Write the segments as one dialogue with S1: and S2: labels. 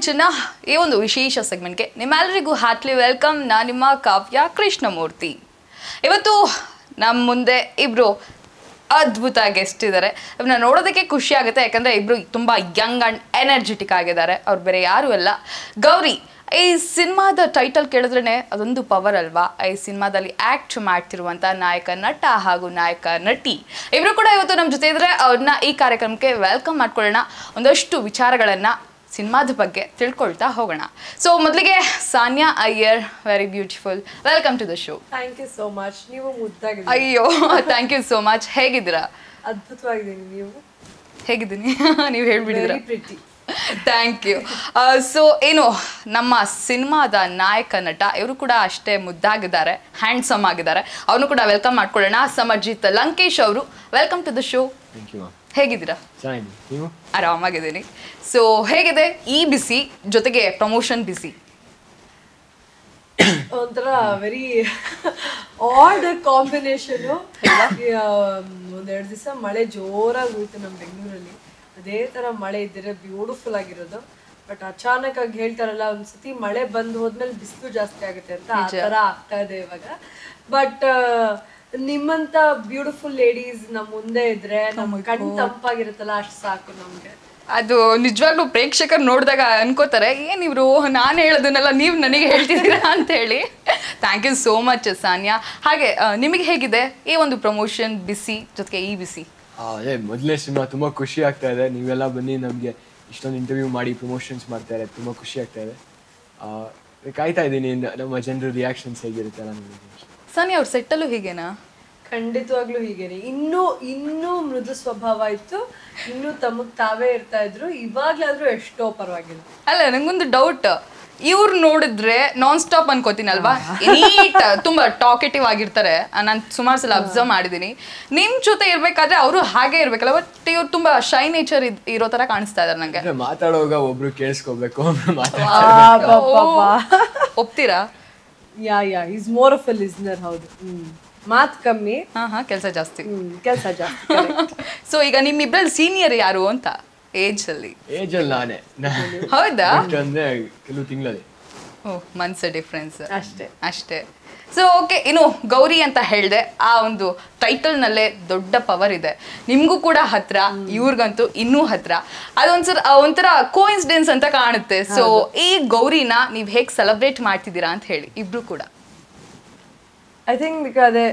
S1: ಕಿಚನ್ನ ಈ ಒಂದು ವಿಶೇಷ ಸೆಗ್ಮೆಂಟ್ಗೆ ನಿಮ್ಮೆಲ್ಲರಿಗೂ ಹಾರ್ಟ್ಲಿ ವೆಲ್ಕಮ್ ನಾನು ನಿಮ್ಮ ಕಾವ್ಯ ಕೃಷ್ಣಮೂರ್ತಿ ಇವತ್ತು ನಮ್ಮ ಮುಂದೆ ಇಬ್ಬರು ಅದ್ಭುತ ಗೆಸ್ಟ್ ಇದ್ದಾರೆ ಇವನ್ನ ನೋಡೋದಕ್ಕೆ ಖುಷಿ ಆಗುತ್ತೆ ಯಾಕಂದರೆ ಇಬ್ಬರು ತುಂಬ ಯಂಗ್ ಅಂಡ್ ಎನರ್ಜೆಟಿಕ್ ಆಗಿದ್ದಾರೆ ಅವ್ರು ಬೇರೆ ಯಾರೂ ಅಲ್ಲ ಗೌರಿ ಈ ಸಿನಿಮಾದ ಟೈಟಲ್ ಕೇಳಿದ್ರೇ ಅದೊಂದು ಪವರ್ ಅಲ್ವಾ ಈ ಸಿನಿಮಾದಲ್ಲಿ ಆ್ಯಕ್ಟ್ ಮಾಡ್ತಿರುವಂಥ ನಾಯಕ ನಟ ಹಾಗೂ ನಾಯಕ ನಟಿ ಇಬ್ರು ಕೂಡ ಇವತ್ತು ನಮ್ಮ ಜೊತೆ ಇದ್ದರೆ ಅವ್ರನ್ನ ಈ ಕಾರ್ಯಕ್ರಮಕ್ಕೆ ವೆಲ್ಕಮ್ ಮಾಡ್ಕೊಳ್ಳೋಣ ಒಂದಷ್ಟು ವಿಚಾರಗಳನ್ನು ಸಿನಿಮಾದ ಬಗ್ಗೆ ತಿಳ್ಕೊಳ್ತಾ ಹೋಗೋಣ ಸೊ ಮೊದಲಿಗೆ Sania Iyer very beautiful welcome to the show
S2: thank you so much ನೀವು ಮುದ್ದಾಗಿ ಅಯ್ಯೋ ಥ್ಯಾಂಕ್
S1: ಯು ಸೋ ಮಚ್ ಹೇಗಿದ್ದೀರ
S2: ಅದ್ಭುತವಾಗಿದ್ದೀನಿ ನೀವು
S1: ಹೇಗಿದ್ದೀನಿ ನೀವು ಹೇಳ್ಬಿಡಿದ್ರ ಥ್ಯಾಂಕ್ ಯು ಸೊ ಏನು ನಮ್ಮ ಸಿನಿಮಾದ ನಾಯಕ ನಟ ಇವರು ಕೂಡ ಅಷ್ಟೇ ಮುದ್ದಾಗಿದ್ದಾರೆ ಹ್ಯಾಂಡ್ಸಮ್ ಆಗಿದ್ದಾರೆ ಅವನು ಕೂಡ ವೆಲ್ಕಮ್ ಮಾಡ್ಕೊಳ್ಳೋಣ ಸಮರ್ಜಿತ್ ಲಂಕೇಶ್ ಅವರು welcome to the show thank you ಹೇಗಿದ್ದೀರಾ ಆರಾಮಾಗಿದ್ದೀನಿ ಸೊ ಹೇಗಿದೆ ಈ ಬಿಸಿ ಜೊತೆಗೆ ಪ್ರಮೋಷನ್ ಬಿಸಿ
S2: ಒಂಥರ ವೆರಿ ಆಡ್ ಕಾಂಬಿನೇಷನು ಒಂದೆರಡು ದಿವಸ ಮಳೆ ಜೋರಾಗಿ ಹೋಯ್ತು ನಮ್ಮ ಬೆಂಗಳೂರಲ್ಲಿ ಅದೇ ಥರ ಮಳೆ ಇದ್ದರೆ ಬ್ಯೂಟಿಫುಲ್ ಆಗಿರೋದು ಬಟ್ ಅಚಾನಕ್ ಆಗಿ ಹೇಳ್ತಾರಲ್ಲ ಒಂದ್ಸತಿ ಮಳೆ ಬಂದ್ ಹೋದ್ಮೇಲೆ ಬಿಸಿಲು ಜಾಸ್ತಿ ಆಗುತ್ತೆ ಅಂತ ಆ ಥರ ಆಗ್ತಾ ಇದೆ ಇವಾಗ ಬಟ್ ನಿಮ್ಮಂತ ಬ್ಯೂಟಿಫುಲ್ ಲೇಡೀಸ್ ನಮ್ ಮುಂದೆ ಇದ್ರೆ ನಮ್ಗೆ oh ಕಣ್ ತಂಪಾಗಿರುತ್ತಲ್ಲ ಅಷ್ಟು ಸಾಕು ನಮ್ಗೆ
S1: ಅದು ನಿಜವಾಗ್ಲೂ ಪ್ರೇಕ್ಷಕರು ನೋಡಿದಾಗ ಅನ್ಕೋತಾರೆ ಏನಿವ್ರು ನಾನು ಹೇಳೋದನ್ನೆಲ್ಲ ನೀವು ನನಗೆ ಹೇಳ್ತಿದ್ದೀರಾ ಅಂತ ಹೇಳಿ thank you so much Sanya ಹಾಗೆ ನಿಮಗೆ ಹೇಗಿದೆ ಈ ಒಂದು ಪ್ರಮೋಷನ್ ಬಿಸಿ ಜೊತೆಗೆ ಈ ಬಿಸಿ
S3: ಅದೇ ಮೊದಲೇ ಸಿನಿಮಾ ತುಂಬಾ ಖುಷಿ ಆಗ್ತಾ ಇದೆ ನೀವೆಲ್ಲ ಬನ್ನಿ ನಮಗೆ ಇಷ್ಟೊಂದು ಇಂಟರ್ವ್ಯೂ ಮಾಡಿ ಪ್ರಮೋಷನ್ಸ್ ಮಾಡ್ತಾ ತುಂಬಾ ಖುಷಿ ಆಗ್ತಾ ಇದೆ ಕಾಯ್ತಾ ಇದ್ದೀನಿ ನಮ್ಮ ಜನರ ರಿಯಾಕ್ಷನ್ಸ್ ಹೇಗಿರುತ್ತೆ ನನಗೆ
S2: ಸನಿ ಅವ್ರು ಸೆಟ್ಟಲ್ಲೂ ಹೀಗೇನಾ ಖಂಡಿತವಾಗ್ಲೂ ಹೀಗೇನೆ ಇನ್ನೂ ಇನ್ನೂ ಮೃದು ಸ್ವಭಾವ ಇತ್ತು ಇನ್ನೂ ತಮಗ್ ತಾವೇ ಇರ್ತಾ ಇದ್ರು ಇವಾಗ್ಲಾದ್ರೂ ಎಷ್ಟೋ ಪರವಾಗಿಲ್ಲ
S1: ಅಲ್ಲ ನಂಗೊಂದು ಡೌಟ್ ಇವ್ರು ನೋಡಿದ್ರೆ ನಾನ್ ಸ್ಟಾಪ್ ಅನ್ಕೋತೀನಿ ಅಲ್ವಾ ನೀಟ್ ತುಂಬಾ ಟಾಕೆಟಿವ್ ಆಗಿರ್ತಾರೆ ನಾನು ಸುಮಾರು ಸಲ ಅಬ್ಸರ್ವ್ ಮಾಡಿದೀನಿ ನಿಮ್ ಜೊತೆ ಇರ್ಬೇಕಾದ್ರೆ ಅವರು ಹಾಗೆ ಇರ್ಬೇಕಲ್ಲ ಬಟ್ ಇವ್ರು ತುಂಬಾ ಶೈ ನೇಚರ್ ಇರೋ ತರ ಕಾಣಿಸ್ತಾ ಇದಾರೆ ನಂಗೆ
S3: ಮಾತಾಡುವಾಗ ಒಬ್ರು ಕೇಳಿಸ್ಕೋಬೇಕು
S1: ಒಪ್ತೀರಾ yeah yeah is more of a listener ಹೌದು ಮಾತು ಕಮ್ಮಿ ಹಾ ಹಾ ಕೆಲಸ ಜಾಸ್ತಿ ಕೆಲಸ ಜಾಸ್ತಿ ಸೊ ಈಗ ನಿಮ್ಮಿಬ್ಬರಲ್ಲಿ ಸೀನಿಯರ್ ಯಾರು ಅಂತ ಏಜ್ ಅಲ್ಲಿ ಏಜ್ ಅಲ್ಲಿ ನಾನೇ ಹೌದಾ
S3: ಅಂದ್ರೆ ಕೆಲವು ತಿಂಗಳಲ್ಲಿ
S1: ಓಹ್ ಮಂತ್ಸ್ ಡಿಫ್ರೆನ್ಸ್ ಅಷ್ಟೇ ಅಷ್ಟೇ ಸೊ ಓಕೆ ಇನ್ನು ಗೌರಿ ಅಂತ ಹೇಳಿದೆ ಆ ಒಂದು ಟೈಟಲ್ನಲ್ಲೇ ದೊಡ್ಡ ಪವರ್ ಇದೆ ನಿಮಗೂ ಕೂಡ ಹತ್ರ ಇವ್ರಿಗಂತೂ ಇನ್ನೂ ಹತ್ರ ಅದೊಂದ್ಸಲ ಒಂಥರ ಕೋ ಇನ್ಸಿಡೆನ್ಸ್ ಅಂತ ಕಾಣುತ್ತೆ ಸೊ ಈ ಗೌರಿನ ನೀವು ಹೇಗೆ ಸೆಲೆಬ್ರೇಟ್ ಮಾಡ್ತಿದ್ದೀರಾ ಅಂತ ಹೇಳಿ ಇಬ್ರು ಕೂಡ
S2: ಐ ಥಿಂಕ್ ಅದೇ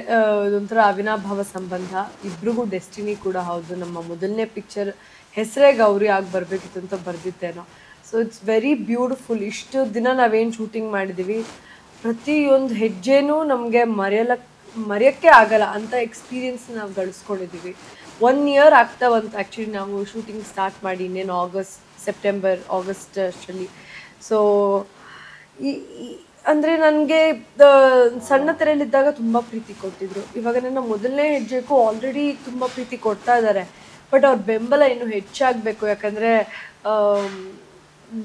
S2: ಒಂಥರ ಅವಿನಾಭಾವ ಸಂಬಂಧ ಇಬ್ರಿಗೂ ಡೆಸ್ಟಿನಿ ಕೂಡ ಹೌದು ನಮ್ಮ ಮೊದಲನೇ ಪಿಕ್ಚರ್ ಹೆಸರೇ ಗೌರಿ ಆಗಿ ಬರಬೇಕಿತ್ತು ಅಂತ ಬರ್ದಿತ್ತೇನೋ ಸೊ ಇಟ್ಸ್ ವೆರಿ ಬ್ಯೂಟಿಫುಲ್ ಇಷ್ಟು ದಿನ ನಾವೇನು ಶೂಟಿಂಗ್ ಮಾಡಿದ್ದೀವಿ ಪ್ರತಿಯೊಂದು ಹೆಜ್ಜೆನೂ ನಮಗೆ ಮರೆಯಲಕ್ ಮರೆಯೋಕ್ಕೆ ಆಗಲ್ಲ ಅಂತ ಎಕ್ಸ್ಪೀರಿಯೆನ್ಸ್ ನಾವು ಗಳಿಸ್ಕೊಂಡಿದ್ದೀವಿ ಒನ್ ಇಯರ್ ಆಗ್ತಾ ಆ್ಯಕ್ಚುಲಿ ನಾವು ಶೂಟಿಂಗ್ ಸ್ಟಾರ್ಟ್ ಮಾಡಿ ಇನ್ನೇನು ಆಗಸ್ಟ್ ಸೆಪ್ಟೆಂಬರ್ ಆಗಸ್ಟ್ ಅಷ್ಟರಲ್ಲಿ ಸೊ ಈ ಅಂದರೆ ನನಗೆ ಸಣ್ಣ ತೆರೆಯಲ್ಲಿದ್ದಾಗ ತುಂಬ ಪ್ರೀತಿ ಕೊಟ್ಟಿದ್ರು ಇವಾಗ ನನ್ನ ಮೊದಲನೇ ಹೆಜ್ಜೆಗೂ ಆಲ್ರೆಡಿ ತುಂಬ ಪ್ರೀತಿ ಕೊಡ್ತಾ ಇದ್ದಾರೆ ಬಟ್ ಅವ್ರ ಬೆಂಬಲ ಇನ್ನೂ ಹೆಚ್ಚಾಗಬೇಕು ಯಾಕಂದರೆ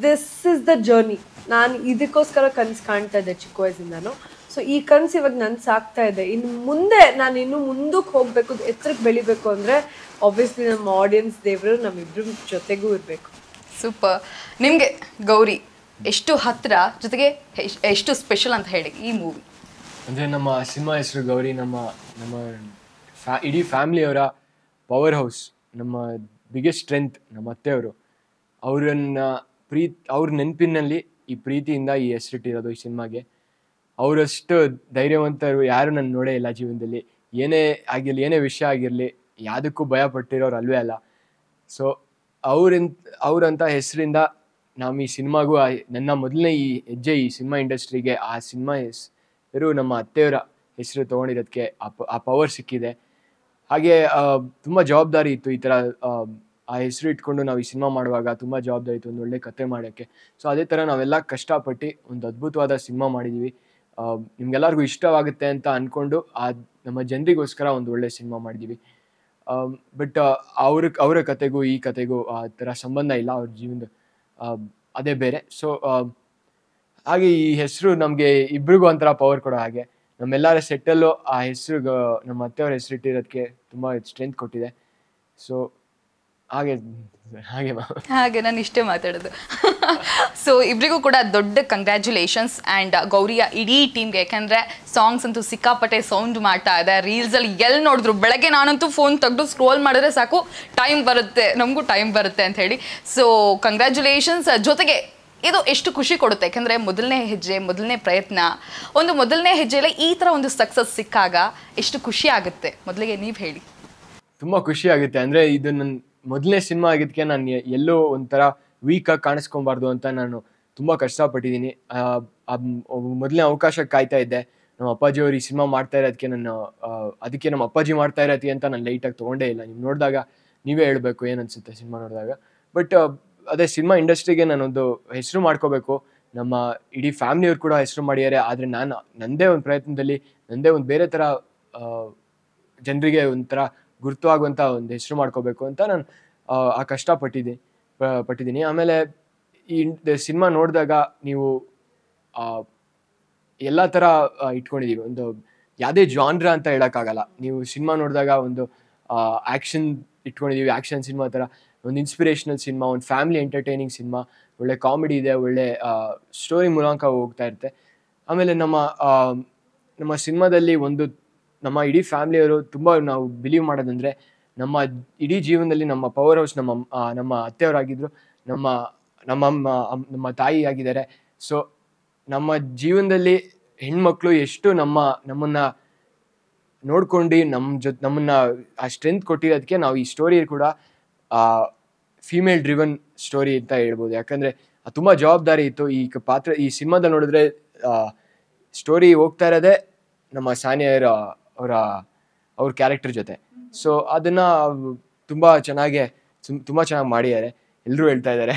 S2: ದಿಸ್ ಇಸ್ ದ ಜರ್ನಿ ನಾನು ಇದಕ್ಕೋಸ್ಕರ ಕನಸು ಕಾಣ್ತಾ ಇದ್ದೆ ಚಿಕ್ಕ ವಯಸ್ಸಿಂದ ಸೊ ಈ ಕನಸು ಇವಾಗ ನನ್ನ ಸಾಕ್ತಾ ಇದೆ ಇನ್ನು ಮುಂದೆ ನಾನು ಇನ್ನು ಮುಂದಕ್ಕೆ ಹೋಗಬೇಕು ಎತ್ತರಕ್ಕೆ ಬೆಳಿಬೇಕು ಅಂದರೆ
S1: ಆಬ್ವಿಯಸ್ಲಿ ನಮ್ಮ ಆಡಿಯನ್ಸ್ ದೇವರು ನಮ್ಮಿಬ್ಬರ ಜೊತೆಗೂ ಇರಬೇಕು ಸೂಪರ್ ನಿಮಗೆ ಗೌರಿ ಎಷ್ಟು ಹತ್ತಿರ ಜೊತೆಗೆ ಎಷ್ಟು ಸ್ಪೆಷಲ್ ಅಂತ ಹೇಳಿ ಈ ಮೂವಿ
S3: ಅಂದರೆ ನಮ್ಮ ಸಿನಿಮಾ ಹೆಸರು ಗೌರಿ ನಮ್ಮ ನಮ್ಮ ಫ್ಯಾ ಇಡೀ ಫ್ಯಾಮಿಲಿಯವರ ಪವರ್ ಹೌಸ್ ನಮ್ಮ ಬಿಗ್ಗೆಸ್ಟ್ ಸ್ಟ್ರೆಂತ್ ನಮ್ಮ ಅತ್ತೆಯವರು ಅವರನ್ನು ಪ್ರೀತಿ ಅವ್ರ ನೆನಪಿನಲ್ಲಿ ಈ ಪ್ರೀತಿಯಿಂದ ಈ ಹೆಸರಿಟ್ಟಿರೋದು ಈ ಸಿನಿಮಾಗೆ ಅವರಷ್ಟು ಧೈರ್ಯವಂತರು ಯಾರು ನಾನು ನೋಡೇ ಇಲ್ಲ ಜೀವನದಲ್ಲಿ ಏನೇ ಆಗಿರಲಿ ಏನೇ ವಿಷಯ ಆಗಿರಲಿ ಯಾವುದಕ್ಕೂ ಭಯ ಪಟ್ಟಿರೋರು ಅಲ್ವೇ ಅಲ್ಲ ಸೊ ಅವ್ರಂತ ಅವರಂಥ ಹೆಸರಿಂದ ನಮ್ಮ ಈ ಸಿನಿಮಾಗೂ ನನ್ನ ಮೊದಲನೇ ಈ ಹೆಜ್ಜೆ ಈ ಸಿನಿಮಾ ಇಂಡಸ್ಟ್ರಿಗೆ ಆ ಸಿನಿಮಾ ಹೆಸರು ನಮ್ಮ ಅತ್ತೆಯವರ ಹೆಸರು ತೊಗೊಂಡಿರೋದಕ್ಕೆ ಆ ಪವರ್ ಸಿಕ್ಕಿದೆ ಹಾಗೆ ತುಂಬ ಜವಾಬ್ದಾರಿ ಇತ್ತು ಈ ಥರ ಆ ಹೆಸರು ಇಟ್ಕೊಂಡು ನಾವು ಈ ಸಿನಿಮಾ ಮಾಡುವಾಗ ತುಂಬ ಜವಾಬ್ದಾರಿ ಇತ್ತು ಒಂದು ಒಳ್ಳೆ ಕತೆ ಮಾಡೋಕ್ಕೆ ಸೊ ಅದೇ ಥರ ನಾವೆಲ್ಲ ಕಷ್ಟಪಟ್ಟು ಒಂದು ಅದ್ಭುತವಾದ ಸಿನಿಮಾ ಮಾಡಿದ್ದೀವಿ ನಿಮ್ಗೆಲ್ಲರಿಗೂ ಇಷ್ಟವಾಗುತ್ತೆ ಅಂತ ಅಂದ್ಕೊಂಡು ಆ ನಮ್ಮ ಜನರಿಗೋಸ್ಕರ ಒಂದು ಒಳ್ಳೆ ಸಿನಿಮಾ ಮಾಡಿದ್ದೀವಿ ಬಟ್ ಅವ್ರ ಅವರ ಕತೆಗೂ ಈ ಕತೆಗೂ ಆ ಥರ ಸಂಬಂಧ ಇಲ್ಲ ಅವ್ರ ಜೀವನದ ಅದೇ ಬೇರೆ ಸೊ ಹಾಗೆ ಈ ಹೆಸರು ನಮಗೆ ಇಬ್ರಿಗೂ ಒಂಥರ ಪವರ್ ಕೊಡೋ ಹಾಗೆ ನಮ್ಮೆಲ್ಲರ ಸೆಟ್ಟಲ್ಲೂ ಆ ಹೆಸರು ನಮ್ಮ ಅತ್ತೆಯವ್ರ ಹೆಸರಿಟ್ಟಿರೋದಕ್ಕೆ ತುಂಬ ಸ್ಟ್ರೆಂತ್ ಕೊಟ್ಟಿದೆ ಸೊ ಹಾಗೆ ಹಾಗೆ
S1: ಹಾಗೆ ನಾನು ಇಷ್ಟೇ ಮಾತಾಡೋದು ಸೊ ಇಬ್ರಿಗೂ ಕೂಡ ದೊಡ್ಡ ಕಂಗ್ರ್ಯಾಚುಲೇಷನ್ಸ್ ಆ್ಯಂಡ್ uh, ಗೌರಿಯ ಇಡೀ ಟೀಮ್ಗೆ ಯಾಕಂದ್ರೆ ಸಾಂಗ್ಸ್ ಅಂತೂ ಸಿಕ್ಕಾಪಟ್ಟೆ ಸೌಂಡ್ ಮಾಡ್ತಾ ಇದೆ ರೀಲ್ಸಲ್ಲಿ ಎಲ್ಲಿ ನೋಡಿದ್ರು ಬೆಳಗ್ಗೆ ನಾನಂತೂ ಫೋನ್ ತೆಗೆದು ಸ್ಕ್ರೋಲ್ ಮಾಡಿದ್ರೆ ಸಾಕು ಟೈಮ್ ಬರುತ್ತೆ ನಮಗೂ ಟೈಮ್ ಬರುತ್ತೆ ಅಂತ ಹೇಳಿ ಸೊ ಕಂಗ್ರ್ಯಾಚುಲೇಷನ್ಸ್ ಜೊತೆಗೆ ಇದು ಎಷ್ಟು ಖುಷಿ ಕೊಡುತ್ತೆ ಯಾಕಂದರೆ ಮೊದಲನೇ ಹೆಜ್ಜೆ ಮೊದಲನೇ ಪ್ರಯತ್ನ ಒಂದು ಮೊದಲನೇ ಹೆಜ್ಜೆಯಲ್ಲೇ ಈ ಥರ ಒಂದು ಸಕ್ಸಸ್ ಸಿಕ್ಕಾಗ ಎಷ್ಟು ಖುಷಿ ಆಗುತ್ತೆ ಮೊದಲಿಗೆ ನೀವು ಹೇಳಿ
S3: ತುಂಬ ಖುಷಿ ಆಗುತ್ತೆ ಅಂದರೆ ಇದು ನನ್ನ ಮೊದಲನೇ ಸಿನಿಮಾ ಆಗಿದ್ದಕ್ಕೆ ನಾನು ಎಲ್ಲೋ ಒಂಥರ ವೀಕಾಗಿ ಕಾಣಿಸ್ಕೊಬಾರ್ದು ಅಂತ ನಾನು ತುಂಬ ಕಷ್ಟಪಟ್ಟಿದ್ದೀನಿ ಮೊದಲನೇ ಅವಕಾಶ ಕಾಯ್ತಾ ಇದ್ದೆ ನಮ್ಮ ಅಪ್ಪಾಜಿ ಅವರು ಈ ಸಿನಿಮಾ ಮಾಡ್ತಾ ಇರೋದಕ್ಕೆ ನಾನು ಅದಕ್ಕೆ ನಮ್ಮ ಅಪ್ಪಾಜಿ ಮಾಡ್ತಾ ಇರೋದಕ್ಕೆ ಅಂತ ನಾನು ಲೈಟಾಗಿ ತೊಗೊಂಡೇ ಇಲ್ಲ ನೀವು ನೋಡಿದಾಗ ನೀವೇ ಹೇಳಬೇಕು ಏನು ಅನಿಸುತ್ತೆ ಸಿನಿಮಾ ನೋಡಿದಾಗ ಬಟ್ ಅದೇ ಸಿನಿಮಾ ಇಂಡಸ್ಟ್ರಿಗೆ ನಾನೊಂದು ಹೆಸರು ಮಾಡ್ಕೋಬೇಕು ನಮ್ಮ ಇಡೀ ಫ್ಯಾಮಿಲಿಯವ್ರು ಕೂಡ ಹೆಸರು ಮಾಡಿದ್ದಾರೆ ಆದರೆ ನಾನು ನನ್ನದೇ ಒಂದು ಪ್ರಯತ್ನದಲ್ಲಿ ನನ್ನದೇ ಒಂದು ಬೇರೆ ಥರ ಜನರಿಗೆ ಒಂಥರ ಗುರುತಾಗುವಂಥ ಒಂದು ಹೆಸರು ಮಾಡ್ಕೋಬೇಕು ಅಂತ ನಾನು ಆ ಕಷ್ಟ ಪಟ್ಟಿದ್ದೀನಿ ಪಟ್ಟಿದ್ದೀನಿ ಆಮೇಲೆ ಈ ಸಿನಿಮಾ ನೋಡಿದಾಗ ನೀವು ಎಲ್ಲ ಥರ ಇಟ್ಕೊಂಡಿದ್ದೀವಿ ಒಂದು ಯಾವುದೇ ಜಾನ್ರ ಅಂತ ಹೇಳೋಕ್ಕಾಗಲ್ಲ ನೀವು ಸಿನಿಮಾ ನೋಡಿದಾಗ ಒಂದು ಆ್ಯಕ್ಷನ್ ಇಟ್ಕೊಂಡಿದ್ದೀವಿ ಆ್ಯಕ್ಷನ್ ಸಿನಿಮಾ ಥರ ಒಂದು ಇನ್ಸ್ಪಿರೇಷನಲ್ ಸಿನಿಮಾ ಒಂದು ಫ್ಯಾಮಿಲಿ ಎಂಟರ್ಟೈನಿಂಗ್ ಸಿನಿಮಾ ಒಳ್ಳೆ ಕಾಮಿಡಿ ಇದೆ ಒಳ್ಳೆ ಸ್ಟೋರಿ ಮೂಲಕ ಹೋಗ್ತಾ ಇರುತ್ತೆ ಆಮೇಲೆ ನಮ್ಮ ನಮ್ಮ ಸಿನಿಮಾದಲ್ಲಿ ಒಂದು ನಮ್ಮ ಇಡೀ ಫ್ಯಾಮಿಲಿಯವರು ತುಂಬ ನಾವು ಬಿಲೀವ್ ಮಾಡೋದಂದ್ರೆ ನಮ್ಮ ಇಡೀ ಜೀವನದಲ್ಲಿ ನಮ್ಮ ಪವರ್ ಹೌಸ್ ನಮ್ಮ ನಮ್ಮ ಅತ್ತೆಯವರಾಗಿದ್ದರು ನಮ್ಮ ನಮ್ಮಮ್ಮ ನಮ್ಮ ತಾಯಿ ಆಗಿದ್ದಾರೆ ಸೊ ನಮ್ಮ ಜೀವನದಲ್ಲಿ ಹೆಣ್ಮಕ್ಳು ಎಷ್ಟು ನಮ್ಮ ನಮ್ಮನ್ನು ನೋಡ್ಕೊಂಡು ನಮ್ಮ ಜೊತೆ ನಮ್ಮನ್ನು ಆ ಸ್ಟ್ರೆಂತ್ ಕೊಟ್ಟಿರೋದಕ್ಕೆ ನಾವು ಈ ಸ್ಟೋರಿ ಕೂಡ ಫೀಮೇಲ್ ಡ್ರಿವನ್ ಸ್ಟೋರಿ ಅಂತ ಹೇಳ್ಬೋದು ಯಾಕಂದರೆ ತುಂಬ ಜವಾಬ್ದಾರಿ ಇತ್ತು ಈ ಪಾತ್ರ ಈ ಸಿನಿಮಾದಲ್ಲಿ ನೋಡಿದ್ರೆ ಸ್ಟೋರಿ ಹೋಗ್ತಾ ಇರೋದೇ ನಮ್ಮ ಸಾನಿಯರ ಅವರ ಅವ್ರ ಕ್ಯಾರೆಕ್ಟರ್ ಜೊತೆ ಸೊ ಅದನ್ನು ತುಂಬ ಚೆನ್ನಾಗೆ ತುಂಬ ಚೆನ್ನಾಗಿ ಮಾಡಿದ್ದಾರೆ ಎಲ್ಲರೂ ಹೇಳ್ತಾ ಇದ್ದಾರೆ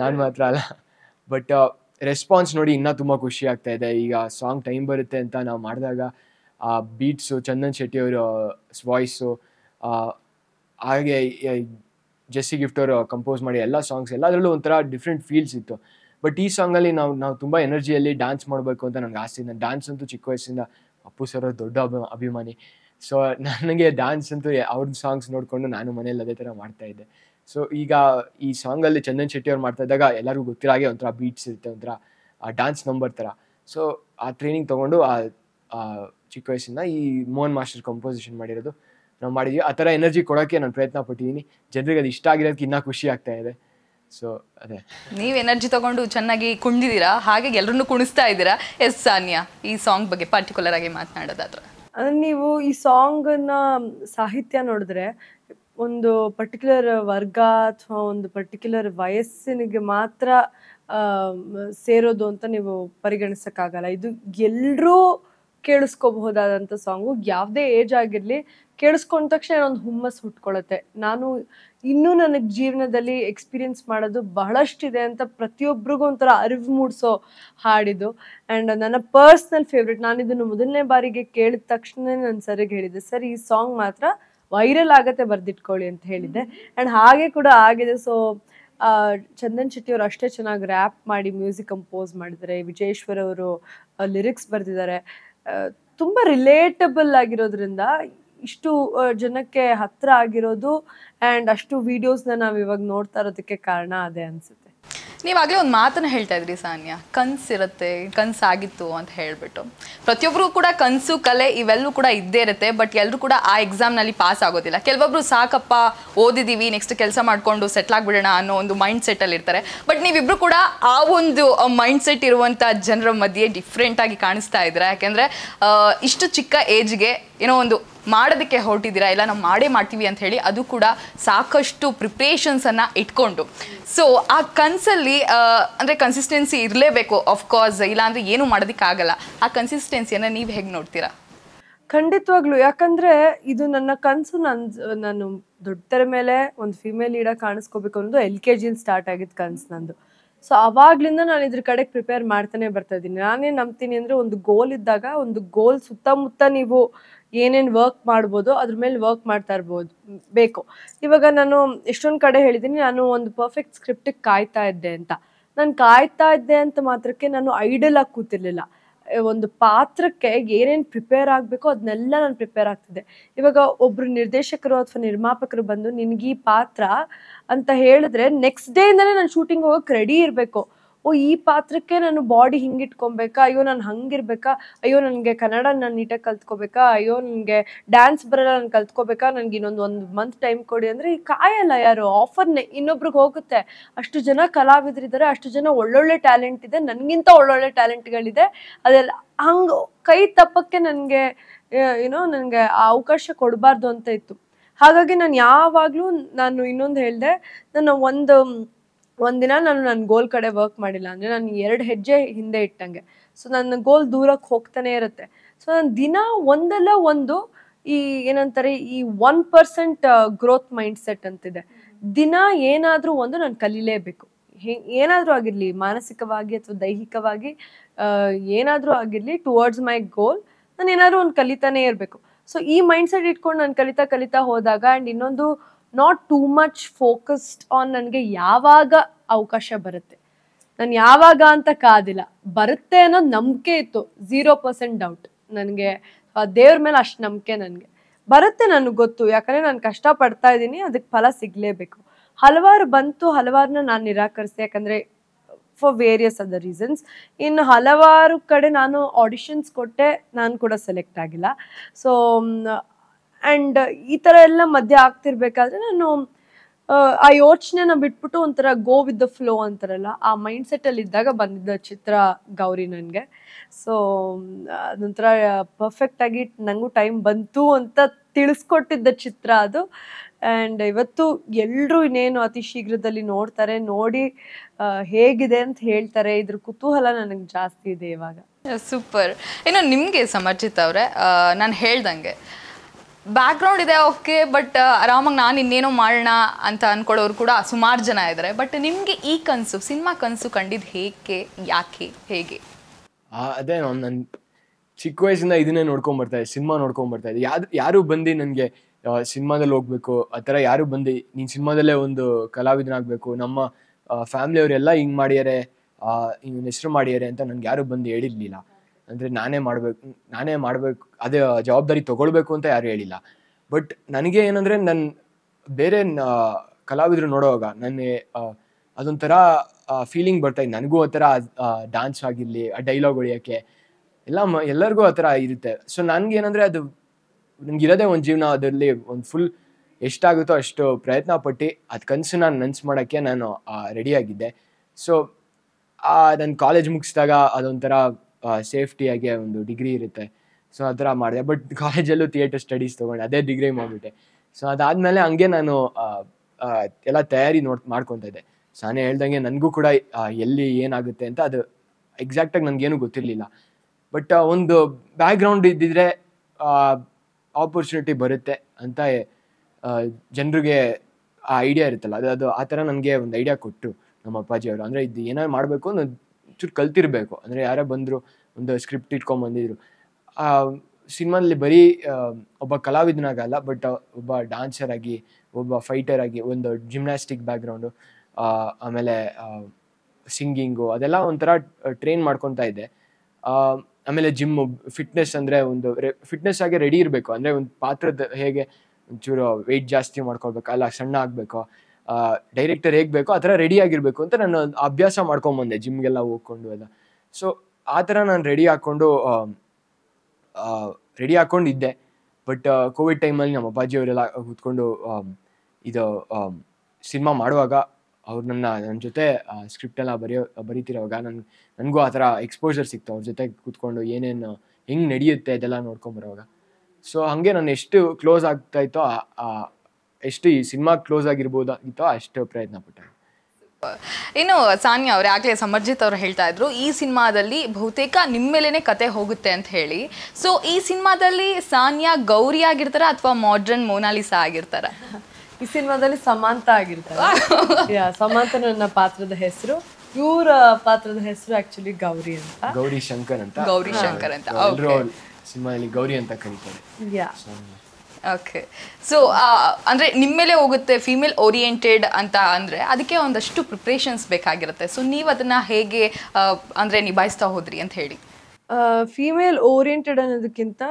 S3: ನಾನು ಮಾತ್ರ ಅಲ್ಲ ಬಟ್ ರೆಸ್ಪಾನ್ಸ್ uh, ನೋಡಿ ಇನ್ನೂ ತುಂಬ ಖುಷಿ ಆಗ್ತಾ ಇದೆ ಈಗ ಸಾಂಗ್ ಟೈಮ್ ಬರುತ್ತೆ ಅಂತ ನಾವು ಮಾಡಿದಾಗ ಆ ಬೀಟ್ಸು ಚಂದನ್ ಶೆಟ್ಟಿ ಅವರ ವಾಯ್ಸು uh, ಹಾಗೆ ಜೆಸ್ಸಿ ಗಿಫ್ಟ್ ಅವರು ಕಂಪೋಸ್ ಮಾಡಿ ಎಲ್ಲ ಸಾಂಗ್ಸ್ ಎಲ್ಲದರಲ್ಲೂ ಒಂಥರ ಡಿಫ್ರೆಂಟ್ ಫೀಲ್ಸ್ ಇತ್ತು ಬಟ್ ಈ ಸಾಂಗಲ್ಲಿ ನಾವು ನಾವು ತುಂಬ ಎನರ್ಜಿಯಲ್ಲಿ ಡ್ಯಾನ್ಸ್ ಮಾಡಬೇಕು ಅಂತ ನನಗೆ ಆಸೆ ಡಾನ್ಸ್ ಡ್ಯಾನ್ಸ್ ಅಂತೂ ಚಿಕ್ಕ ವಯಸ್ಸಿಂದ ಅಪ್ಪು ಸರ್ ದೊಡ್ಡ ಅಭಿ ಅಭಿಮಾನಿ ಸೊ ನನಗೆ ಡ್ಯಾನ್ಸ್ ಅಂತೂ ಅವ್ರ ಸಾಂಗ್ಸ್ ನೋಡಿಕೊಂಡು ನಾನು ಮನೇಲಿ ಅದೇ ಥರ ಮಾಡ್ತಾ ಇದ್ದೆ ಸೊ ಈಗ ಈ ಸಾಂಗಲ್ಲಿ ಚಂದನ್ ಶೆಟ್ಟಿ ಅವ್ರು ಮಾಡ್ತಾ ಇದ್ದಾಗ ಎಲ್ಲರಿಗೂ ಗೊತ್ತಿರಾಗೆ ಒಂಥರ ಬೀಟ್ಸ್ ಇರುತ್ತೆ ಒಂಥರ ಆ ಡ್ಯಾನ್ಸ್ ನಂಬರ್ ಥರ ಸೊ ಆ ಟ್ರೈನಿಂಗ್ ತೊಗೊಂಡು ಆ ಚಿಕ್ಕ ವಯಸ್ಸಿಂದ ಈ ಮೋಹನ್ ಮಾಸ್ಟರ್ ಕಂಪೋಸಿಷನ್ ಮಾಡಿರೋದು ನಾವು ಮಾಡಿದ್ವಿ ಆ ಥರ ಎನರ್ಜಿ ಕೊಡೋಕ್ಕೆ ನಾನು ಪ್ರಯತ್ನ ಪಟ್ಟಿದ್ದೀನಿ ಜನರಿಗೆ ಅದು ಇಷ್ಟ ಆಗಿರೋದಕ್ಕೆ ಇನ್ನೂ ಖುಷಿ ಆಗ್ತಾ ಇದೆ ಸೊ ಅದೇ
S1: ನೀವು ಎನರ್ಜಿ ತಗೊಂಡು ಚೆನ್ನಾಗಿ ಕುಣಿದಿದ್ದೀರಾ ಹಾಗೆ ಎಲ್ಲರನ್ನು ಕುಣಿಸ್ತಾ ಇದ್ದೀರಾ ಎಸ್ ಸಾನ್ಯಾ ಈ ಸಾಂಗ್ ಬಗ್ಗೆ ಪರ್ಟಿಕ್ಯುಲರ್ ಆಗಿ ಮಾತನಾಡೋದಾದ್ರೆ
S2: ನೀವು ಈ ಸಾಂಗನ್ನ ಸಾಹಿತ್ಯ ನೋಡಿದ್ರೆ ಒಂದು ಪರ್ಟಿಕ್ಯುಲರ್ ವರ್ಗ ಅಥವಾ ಒಂದು ಪರ್ಟಿಕ್ಯುಲರ್ ವಯಸ್ಸಿನಿಗೆ ಮಾತ್ರ ಸೇರೋದು ಅಂತ ನೀವು ಪರಿಗಣಿಸೋಕ್ಕಾಗಲ್ಲ ಇದು ಎಲ್ಲರೂ ಕೇಳಿಸ್ಕೋಬಹುದಾದಂಥ ಸಾಂಗು ಯಾವುದೇ ಏಜ್ ಆಗಿರಲಿ ಕೇಳಿಸ್ಕೊಂಡ ತಕ್ಷಣ ಒಂದು ಹುಮ್ಮಸ್ಸು ಹುಟ್ಕೊಳ್ಳುತ್ತೆ ನಾನು ಇನ್ನೂ ನನಗೆ ಜೀವನದಲ್ಲಿ ಎಕ್ಸ್ಪೀರಿಯೆನ್ಸ್ ಮಾಡೋದು ಬಹಳಷ್ಟಿದೆ ಅಂತ ಪ್ರತಿಯೊಬ್ಬರಿಗೂ ಒಂಥರ ಅರಿವು ಮೂಡಿಸೋ ಹಾಡಿದು ಆ್ಯಂಡ್ ನನ್ನ ಪರ್ಸ್ನಲ್ ಫೇವ್ರೆಟ್ ಇದನ್ನು ಮೊದಲನೇ ಬಾರಿಗೆ ಕೇಳಿದ ತಕ್ಷಣ ನಾನು ಸರಿಗೆ ಹೇಳಿದ್ದೆ ಸರ್ ಈ ಸಾಂಗ್ ಮಾತ್ರ ವೈರಲ್ ಆಗತ್ತೆ ಬರೆದಿಟ್ಕೊಳ್ಳಿ ಅಂತ ಹೇಳಿದ್ದೆ ಆ್ಯಂಡ್ ಹಾಗೆ ಕೂಡ ಆಗಿದೆ ಸೊ ಚಂದನ್ ಶೆಟ್ಟಿ ಅವರು ಅಷ್ಟೇ ಚೆನ್ನಾಗಿ ರ್ಯಾಪ್ ಮಾಡಿ ಮ್ಯೂಸಿಕ್ ಕಂಪೋಸ್ ಮಾಡಿದ್ದಾರೆ ವಿಜಯೇಶ್ವರ್ ಅವರು ಲಿರಿಕ್ಸ್ ಬರೆದಿದ್ದಾರೆ ತುಂಬ ರಿಲೇಟಬಲ್ ಆಗಿರೋದ್ರಿಂದ ಇಷ್ಟು ಜನಕ್ಕೆ ಹತ್ರ ಆಗಿರೋದು
S1: ಆ್ಯಂಡ್ ಅಷ್ಟು ವೀಡಿಯೋಸ್ನ ನಾವು ಇವಾಗ ನೋಡ್ತಾ ಇರೋದಕ್ಕೆ ಕಾರಣ ಅದೇ ಅನಿಸುತ್ತೆ ನೀವಾಗಲೇ ಒಂದು ಮಾತನ್ನು ಹೇಳ್ತಾ ಇದ್ರಿ ಸಾನ್ಯಾ ಕನಸಿರುತ್ತೆ ಆಗಿತ್ತು ಅಂತ ಹೇಳಿಬಿಟ್ಟು ಪ್ರತಿಯೊಬ್ಬರು ಕೂಡ ಕನಸು ಕಲೆ ಇವೆಲ್ಲೂ ಕೂಡ ಇದ್ದೇ ಇರುತ್ತೆ ಬಟ್ ಎಲ್ಲರೂ ಕೂಡ ಆ ಎಕ್ಸಾಮ್ನಲ್ಲಿ ಪಾಸ್ ಆಗೋದಿಲ್ಲ ಕೆಲವೊಬ್ರು ಸಾಕಪ್ಪ ಓದಿದ್ದೀವಿ ನೆಕ್ಸ್ಟ್ ಕೆಲಸ ಮಾಡಿಕೊಂಡು ಸೆಟ್ಲ್ ಆಗಿಬಿಡೋಣ ಅನ್ನೋ ಒಂದು ಮೈಂಡ್ ಸೆಟ್ಟಲ್ಲಿ ಇರ್ತಾರೆ ಬಟ್ ನೀವಿಬ್ಬರು ಕೂಡ ಆ ಒಂದು ಮೈಂಡ್ ಸೆಟ್ ಇರುವಂಥ ಜನರ ಮಧ್ಯೆ ಡಿಫ್ರೆಂಟಾಗಿ ಕಾಣಿಸ್ತಾ ಇದ್ದೀರಾ ಯಾಕೆಂದರೆ ಇಷ್ಟು ಚಿಕ್ಕ ಏಜ್ಗೆ ಏನೋ ಒಂದು ಮಾಡೋದಕ್ಕೆ ಹೊರಟಿದ್ದೀರಾ ಇಲ್ಲ ನಾವು ಮಾಡೇ ಮಾಡ್ತೀವಿ ಅಂತ ಹೇಳಿ ಅದು ಕೂಡ ಸಾಕಷ್ಟು ಪ್ರಿಪ್ರೇಷನ್ಸನ್ನು ಇಟ್ಕೊಂಡು ಸೊ ಆ ಕನಸಲ್ಲಿ ಅಂದರೆ ಕನ್ಸಿಸ್ಟೆನ್ಸಿ ಇರಲೇಬೇಕು ಆಫ್ಕೋರ್ಸ್ ಇಲ್ಲಾಂದರೆ ಏನೂ ಮಾಡೋದಕ್ಕಾಗಲ್ಲ ಆ ಕನ್ಸಿಸ್ಟೆನ್ಸಿಯನ್ನು ನೀವು ಹೇಗೆ ನೋಡ್ತೀರಾ
S2: ಖಂಡಿತವಾಗ್ಲೂ ಯಾಕಂದ್ರೆ ಇದು ನನ್ನ ಕನಸು ನನ್ನ ನಾನು ದೊಡ್ಡ ಮೇಲೆ ಒಂದು ಫಿಮೇಲ್ ಲೀಡಾಗಿ ಕಾಣಿಸ್ಕೋಬೇಕು ಅನ್ನೋದು ಎಲ್ ಕೆ ಜಿಯಲ್ಲಿ ಸ್ಟಾರ್ಟ್ ಆಗಿದ್ದ ಕನಸು ನಂದು ಸೊ ಅವಾಗ್ಲಿಂದ ನಾನು ಇದ್ರ ಕಡೆಗೆ ಪ್ರಿಪೇರ್ ಮಾಡ್ತಾನೆ ಬರ್ತಾ ಇದ್ದೀನಿ ನಾನೇ ನಂಬ್ತೀನಿ ಅಂದ್ರೆ ಒಂದು ಗೋಲ್ ಇದ್ದಾಗ ಒಂದು ಗೋಲ್ ಸುತ್ತಮುತ್ತ ನೀವು ಏನೇನು ವರ್ಕ್ ಮಾಡ್ಬೋದು ಅದ್ರ ಮೇಲೆ ವರ್ಕ್ ಮಾಡ್ತಾ ಇರ್ಬೋದು ಬೇಕು ಇವಾಗ ನಾನು ಎಷ್ಟೊಂದು ಕಡೆ ಹೇಳಿದ್ದೀನಿ ನಾನು ಒಂದು ಪರ್ಫೆಕ್ಟ್ ಸ್ಕ್ರಿಪ್ಟಿಗೆ ಕಾಯ್ತಾ ಇದ್ದೆ ಅಂತ ನಾನು ಕಾಯ್ತಾ ಇದ್ದೆ ಅಂತ ಮಾತ್ರಕ್ಕೆ ನಾನು ಐಡಲ್ ಆಗಿ ಕೂತಿರ್ಲಿಲ್ಲ ಒಂದು ಪಾತ್ರಕ್ಕೆ ಏನೇನು ಪ್ರಿಪೇರ್ ಆಗಬೇಕೋ ಅದನ್ನೆಲ್ಲ ನಾನು ಪ್ರಿಪೇರ್ ಆಗ್ತಿದ್ದೆ ಇವಾಗ ಒಬ್ಬರು ನಿರ್ದೇಶಕರು ಅಥವಾ ನಿರ್ಮಾಪಕರು ಬಂದು ನಿನಗೆ ಈ ಪಾತ್ರ ಅಂತ ಹೇಳಿದ್ರೆ ನೆಕ್ಸ್ಟ್ ಡೇ ಇಂದಲೇ ನಾನು ಶೂಟಿಂಗ್ ಹೋಗೋಕೆ ರೆಡಿ ಇರಬೇಕು ಓ ಈ ಪಾತ್ರಕ್ಕೆ ನಾನು ಬಾಡಿ ಹಿಂಗಿಟ್ಕೊಬೇಕಾ ಅಯ್ಯೋ ನಾನು ಹಂಗಿರ್ಬೇಕಾ ಅಯ್ಯೋ ನನಗೆ ಕನ್ನಡ ನಾನು ನೀಟಾಗಿ ಕಲ್ತ್ಕೋಬೇಕಾ ಅಯ್ಯೋ ನನಗೆ ಡ್ಯಾನ್ಸ್ ಬರಲ್ಲ ನಾನು ಕಲ್ತ್ಕೋಬೇಕಾ ನನಗೆ ಇನ್ನೊಂದು ಒಂದು ಮಂತ್ ಟೈಮ್ ಕೊಡಿ ಅಂದರೆ ಈ ಕಾಯಲ್ಲ ಯಾರು ಆಫರ್ನೇ ಇನ್ನೊಬ್ರಿಗೆ ಹೋಗುತ್ತೆ ಅಷ್ಟು ಜನ ಕಲಾವಿದರಿದ್ದಾರೆ ಅಷ್ಟು ಜನ ಒಳ್ಳೊಳ್ಳೆ ಟ್ಯಾಲೆಂಟ್ ಇದೆ ನನಗಿಂತ ಒಳ್ಳೊಳ್ಳೆ ಟ್ಯಾಲೆಂಟ್ಗಳಿದೆ ಅದೆಲ್ಲ ಹಂಗೆ ಕೈ ತಪ್ಪಕ್ಕೆ ನನಗೆ ಏನೋ ನನಗೆ ಆ ಅವಕಾಶ ಕೊಡಬಾರ್ದು ಅಂತ ಇತ್ತು ಹಾಗಾಗಿ ನಾನು ಯಾವಾಗಲೂ ನಾನು ಇನ್ನೊಂದು ಹೇಳಿದೆ ನನ್ನ ಒಂದು ಒಂದಿನ ನಾನು ನನ್ನ ಗೋಲ್ ಕಡೆ ವರ್ಕ್ ಮಾಡಿಲ್ಲ ಅಂದರೆ ನಾನು ಎರಡು ಹೆಜ್ಜೆ ಹಿಂದೆ ಇಟ್ಟಂಗೆ ಸೊ ನನ್ನ ಗೋಲ್ ದೂರಕ್ಕೆ ಹೋಗ್ತಾನೆ ಇರುತ್ತೆ ಸೊ ನಾನು ದಿನ ಒಂದಲ್ಲ ಒಂದು ಈ ಏನಂತಾರೆ ಈ one percent growth mind set ಅಂತಿದೆ ದಿನ ಏನಾದರೂ ಒಂದು ನಾನು ಕಲೀಲೇಬೇಕು ಏನಾದರೂ ಆಗಿರಲಿ ಮಾನಸಿಕವಾಗಿ ಅಥವಾ ದೈಹಿಕವಾಗಿ ಏನಾದರೂ ಆಗಿರಲಿ ಟುವರ್ಡ್ಸ್ ಮೈ ಗೋಲ್ ನಾನು ಏನಾದರೂ ಒಂದು ಕಲಿತಾನೇ ಇರಬೇಕು ಸೊ ಈ ಮೈಂಡ್ ಸೆಟ್ ಇಟ್ಕೊಂಡು ನಾನು ಕಲಿತಾ ಕಲಿತಾ ಹೋದಾಗ ಆ್ಯಂಡ್ ಇನ್ನೊಂದು not too much focused on ನನಗೆ ಯಾವಾಗ ಅವಕಾಶ ಬರುತ್ತೆ ನಾನು ಯಾವಾಗ ಅಂತ ಕಾದಿಲ್ಲ ಬರುತ್ತೆ ಅನ್ನೋ ನಂಬಿಕೆ ಇತ್ತು ಝೀರೋ ಪರ್ಸೆಂಟ್ ಡೌಟ್ ನನಗೆ ದೇವ್ರ ಮೇಲೆ ಅಷ್ಟು ನಂಬಿಕೆ ನನಗೆ ಬರುತ್ತೆ ನನಗೆ ಗೊತ್ತು ಯಾಕಂದರೆ ನಾನು ಕಷ್ಟ ಪಡ್ತಾ ಇದ್ದೀನಿ ಅದಕ್ಕೆ ಫಲ ಸಿಗಲೇಬೇಕು ಹಲವಾರು ಬಂತು ಹಲವಾರನ್ನ ನಾನು ನಿರಾಕರಿಸಿದೆ ಯಾಕಂದರೆ ಫಾರ್ ವೇರಿಯಸ್ ಅದರ್ ರೀಸನ್ಸ್ ಇನ್ನು ಹಲವಾರು ಕಡೆ ನಾನು ಆಡಿಷನ್ಸ್ ಕೊಟ್ಟೆ ನಾನು ಕೂಡ ಸೆಲೆಕ್ಟ್ ಆಗಿಲ್ಲ ಸೊ ಆ್ಯಂಡ್ ಈ ಥರ ಎಲ್ಲ ಮಧ್ಯೆ ಆಗ್ತಿರ್ಬೇಕಾದ್ರೆ ನಾನು ಆ ಯೋಚನೆನ ಬಿಟ್ಬಿಟ್ಟು ಒಂಥರ ಗೋ ವಿತ್ ದ ಫ್ಲೋ ಅಂತಾರಲ್ಲ ಆ ಮೈಂಡ್ ಅಲ್ಲಿ ಇದ್ದಾಗ ಬಂದಿದ್ದ ಚಿತ್ರ ಗೌರಿ ನನಗೆ ಸೊ ಅದೊಂಥರ ಪರ್ಫೆಕ್ಟಾಗಿ ನನಗೂ ಟೈಮ್ ಬಂತು ಅಂತ ತಿಳಿಸ್ಕೊಟ್ಟಿದ್ದ ಚಿತ್ರ ಅದು ಆ್ಯಂಡ್ ಇವತ್ತು ಎಲ್ಲರೂ ಇನ್ನೇನು ಅತಿ ಶೀಘ್ರದಲ್ಲಿ ನೋಡ್ತಾರೆ ನೋಡಿ ಹೇಗಿದೆ ಅಂತ
S1: ಹೇಳ್ತಾರೆ ಇದ್ರ ಕುತೂಹಲ ನನಗೆ ಜಾಸ್ತಿ ಇದೆ ಇವಾಗ ಸೂಪರ್ ಇನ್ನು ನಿಮಗೆ ಸಮರ್ಜಿತ್ ಅವರೇ ನಾನು ಹೇಳ್ದಂಗೆ ಬ್ಯಾಕ್ ಗ್ರೌಂಡ್ ಇದೆ ಓಕೆ ಬಟ್ uh, ಆರಾಮಾಗಿ ನಾನು ಇನ್ನೇನೋ ಮಾಡೋಣ ಅಂತ ಅನ್ಕೊಳ್ಳೋರು ಕೂಡ ಸುಮಾರು ಜನ ಇದ್ದಾರೆ ಬಟ್ ನಿಮಗೆ ಈ ಕನಸು ಸಿನಿಮಾ ಕನಸು ಕಂಡಿದ್ದು ಹೇಗೆ ಯಾಕೆ ಹೇಗೆ
S3: ಅದೇ ನನ್ನ ಚಿಕ್ಕ ವಯಸ್ಸಿಂದ ಇದನ್ನೇ ನೋಡ್ಕೊಂಡ್ ಬರ್ತಾ ಇದ್ದೆ ಸಿನಿಮಾ ನೋಡ್ಕೊಂಡ್ ಬರ್ತಾ ಯಾರು ಯಾರು ಬಂದು ನನಗೆ ಸಿನಿಮಾದಲ್ಲಿ ಹೋಗ್ಬೇಕು ಆ ಥರ ಯಾರು ಬಂದು ನೀನು ಸಿನಿಮಾದಲ್ಲೇ ಒಂದು ಕಲಾವಿದನಾಗಬೇಕು ನಮ್ಮ ಫ್ಯಾಮಿಲಿಯವರೆಲ್ಲ ಹಿಂಗೆ ಮಾಡ್ಯಾರೆ ಹೆಸರು ಮಾಡ್ಯಾರೆ ಅಂತ ನನಗೆ ಯಾರು ಬಂದು ಹೇಳಿರ್ಲಿಲ್ಲ ಅಂದರೆ ನಾನೇ ಮಾಡಬೇಕು ನಾನೇ ಮಾಡಬೇಕು ಅದೇ ಜವಾಬ್ದಾರಿ ತೊಗೊಳ್ಬೇಕು ಅಂತ ಯಾರು ಹೇಳಿಲ್ಲ ಬಟ್ ನನಗೆ ಏನಂದರೆ ನನ್ನ ಬೇರೆ ಕಲಾವಿದರು ನೋಡೋವಾಗ ನನಗೆ ಅದೊಂಥರ ಫೀಲಿಂಗ್ ಬರ್ತಾಯಿದೆ ನನಗೂ ಆ ಥರ ಡ್ಯಾನ್ಸ್ ಆಗಿರಲಿ ಆ ಡೈಲಾಗ್ ಹೊಳಿಯೋಕ್ಕೆ ಎಲ್ಲ ಮ ಎಲ್ಲರಿಗೂ ಆ ಥರ ಇರುತ್ತೆ ಸೊ ನನಗೇನಂದರೆ ಅದು ನನಗಿರೋದೇ ಒಂದು ಜೀವನ ಅದರಲ್ಲಿ ಒಂದು ಫುಲ್ ಎಷ್ಟಾಗುತ್ತೋ ಅಷ್ಟು ಪ್ರಯತ್ನ ಪಟ್ಟು ಅದು ನಾನು ನನಸು ಮಾಡೋಕ್ಕೆ ನಾನು ರೆಡಿಯಾಗಿದ್ದೆ ಸೊ ನನ್ನ ಕಾಲೇಜ್ ಮುಗಿಸಿದಾಗ ಅದೊಂಥರ ಸೇಫ್ಟಿಯಾಗೆ ಒಂದು ಡಿಗ್ರಿ ಇರುತ್ತೆ ಸೊ ಆ ಥರ ಮಾಡಿದೆ ಬಟ್ ಕಾಲೇಜಲ್ಲೂ ಥಿಯೇಟರ್ ಸ್ಟಡೀಸ್ ತೊಗೊಂಡೆ ಅದೇ ಡಿಗ್ರಿ ಮಾಡಿಬಿಟ್ಟೆ ಸೊ ಅದಾದಮೇಲೆ ಹಂಗೆ ನಾನು ಎಲ್ಲ ತಯಾರಿ ನೋಡ್ ಮಾಡ್ಕೊತಾಯಿದ್ದೆ ಇದ್ದೆ ಸೊ ನಾನೇ ಹೇಳ್ದಂಗೆ ನನಗೂ ಕೂಡ ಎಲ್ಲಿ ಏನಾಗುತ್ತೆ ಅಂತ ಅದು ಎಕ್ಸಾಕ್ಟಾಗಿ ನನಗೇನು ಗೊತ್ತಿರಲಿಲ್ಲ ಬಟ್ ಒಂದು ಬ್ಯಾಕ್ಗ್ರೌಂಡ್ ಇದ್ದಿದ್ರೆ ಆಪರ್ಚುನಿಟಿ ಬರುತ್ತೆ ಅಂತ ಜನರಿಗೆ ಆ ಐಡಿಯಾ ಇರುತ್ತಲ್ಲ ಅದು ಅದು ಆ ಥರ ನನಗೆ ಒಂದು ಐಡಿಯಾ ಕೊಟ್ಟರು ನಮ್ಮ ಅಪ್ಪಾಜಿಯವರು ಅಂದರೆ ಇದು ಏನಾದ್ರು ಮಾಡಬೇಕು ಅನ್ನೋ ಒಂಚೂರು ಕಲ್ತಿರಬೇಕು ಅಂದರೆ ಯಾರೇ ಬಂದರು ಒಂದು ಸ್ಕ್ರಿಪ್ಟ್ ಇಟ್ಕೊಂಬಂದಿದ್ರು ಆ ಸಿನಿಮಾದಲ್ಲಿ ಬರೀ ಒಬ್ಬ ಕಲಾವಿದನಾಗಲ್ಲ ಬಟ್ ಒಬ್ಬ ಡಾನ್ಸರ್ ಆಗಿ ಒಬ್ಬ ಫೈಟರ್ ಆಗಿ ಒಂದು ಜಿಮ್ನಾಸ್ಟಿಕ್ ಬ್ಯಾಕ್ಗ್ರೌಂಡು ಆಮೇಲೆ ಸಿಂಗಿಂಗು ಅದೆಲ್ಲ ಒಂಥರ ಟ್ರೈನ್ ಮಾಡ್ಕೊತಾ ಇದ್ದೆ ಆಮೇಲೆ ಜಿಮ್ಮು ಫಿಟ್ನೆಸ್ ಅಂದರೆ ಒಂದು ರೆ ಫಿಟ್ನೆಸ್ ಆಗಿ ರೆಡಿ ಇರಬೇಕು ಅಂದರೆ ಒಂದು ಪಾತ್ರದ ಹೇಗೆ ಒಂಚೂರು ವೆಯ್ಟ್ ಜಾಸ್ತಿ ಮಾಡ್ಕೊಳ್ಬೇಕು ಅಲ್ಲ ಸಣ್ಣ ಆಗಬೇಕು ಡೈರೆಕ್ಟರ್ ಹೇಗೆ ಬೇಕೋ ಆ ಥರ ರೆಡಿ ಆಗಿರಬೇಕು ಅಂತ ನಾನು ಅಭ್ಯಾಸ ಮಾಡ್ಕೊಂಬಂದೆ ಜಿಮ್ಗೆಲ್ಲ ಹೋಗ್ಕೊಂಡು ಎಲ್ಲ ಸೊ ಆ ಥರ ನಾನು ರೆಡಿ ಹಾಕ್ಕೊಂಡು ರೆಡಿ ಹಾಕ್ಕೊಂಡಿದ್ದೆ ಬಟ್ ಕೋವಿಡ್ ಟೈಮಲ್ಲಿ ನಮ್ಮ ಅಪ್ಪಾಜಿಯವರೆಲ್ಲ ಕೂತ್ಕೊಂಡು ಇದು ಸಿನಿಮಾ ಮಾಡುವಾಗ ಅವ್ರು ನನ್ನ ನನ್ನ ಜೊತೆ ಸ್ಕ್ರಿಪ್ಟೆಲ್ಲ ಬರೆಯೋ ಬರೀತಿರೋವಾಗ ನನ್ಗೆ ನನಗೂ ಆ ಥರ ಎಕ್ಸ್ಪೋಜರ್ ಸಿಕ್ತು ಅವ್ರ ಜೊತೆ ಕೂತ್ಕೊಂಡು ಏನೇನು ಹೆಂಗೆ ನಡೆಯುತ್ತೆ ಅದೆಲ್ಲ ನೋಡ್ಕೊಂಬರೋವಾಗ ಸೊ ಹಾಗೆ ನಾನು ಎಷ್ಟು ಕ್ಲೋಸ್ ಆಗ್ತಾಯಿತ್ತೋ ಎಷ್ಟು ಈ ಸಿನಿಮಾ ಕ್ಲೋಸ್ ಆಗಿರ್ಬೋದಾಗಿತ್ತೋ ಅಷ್ಟು ಪ್ರಯತ್ನ ಪಟ್ಟೆ
S1: ಇನ್ನು ಸಾನಿಯಾ ಅವ್ರೆ ಆಗ್ಲೇ ಸಮರ್ಜಿತ್ ಅವರು ಹೇಳ್ತಾ ಇದ್ರು ಈ ಸಿನಿಮಾದಲ್ಲಿ ಬಹುತೇಕ ನಿಮ್ಮ ಮೇಲೆ ಕತೆ ಹೋಗುತ್ತೆ ಅಂತ ಹೇಳಿ ಸೊ ಈ ಸಿನಿಮಾದಲ್ಲಿ ಸಾನ್ಯಾ ಗೌರಿ ಆಗಿರ್ತಾರ ಅಥವಾ ಮಾಡ್ರನ್ ಮೋನಾಲಿಸಾ ಆಗಿರ್ತಾರ ಈ ಸಿನಿಮಾದಲ್ಲಿ ಸಮಾಂತ ಆಗಿರ್ತಾರೆ
S2: ಸಮಾಂತ ನನ್ನ ಪಾತ್ರದ ಹೆಸರು
S1: ಇವರ ಪಾತ್ರದ ಹೆಸರು ಆಕ್ಚುಲಿ ಗೌರಿ ಅಂತ
S3: ಗೌರಿ ಶಂಕರ್ ಅಂತ ಗೌರಿ ಶಂಕರ್ ಅಂತ ಸಿನಿಮಾದಲ್ಲಿ ಗೌರಿ ಅಂತ ಕರೀತಾರೆ
S1: ಓಕೆ ಸೊ uh, ಅಂದರೆ ನಿಮ್ಮ ಮೇಲೆ ಹೋಗುತ್ತೆ ಫೀಮೇಲ್ ಓರಿಯೆಂಟೆಡ್ ಅಂತ ಅಂದರೆ ಅದಕ್ಕೆ ಒಂದಷ್ಟು ಪ್ರಿಪ್ರೇಷನ್ಸ್ ಬೇಕಾಗಿರುತ್ತೆ ಸೊ ನೀವು ಅದನ್ನು ಹೇಗೆ ಅಂದರೆ ನಿಭಾಯಿಸ್ತಾ ಹೋದ್ರಿ ಅಂತ ಹೇಳಿ
S2: ಫೀಮೇಲ್ ಓರಿಯೆಂಟೆಡ್ ಅನ್ನೋದಕ್ಕಿಂತ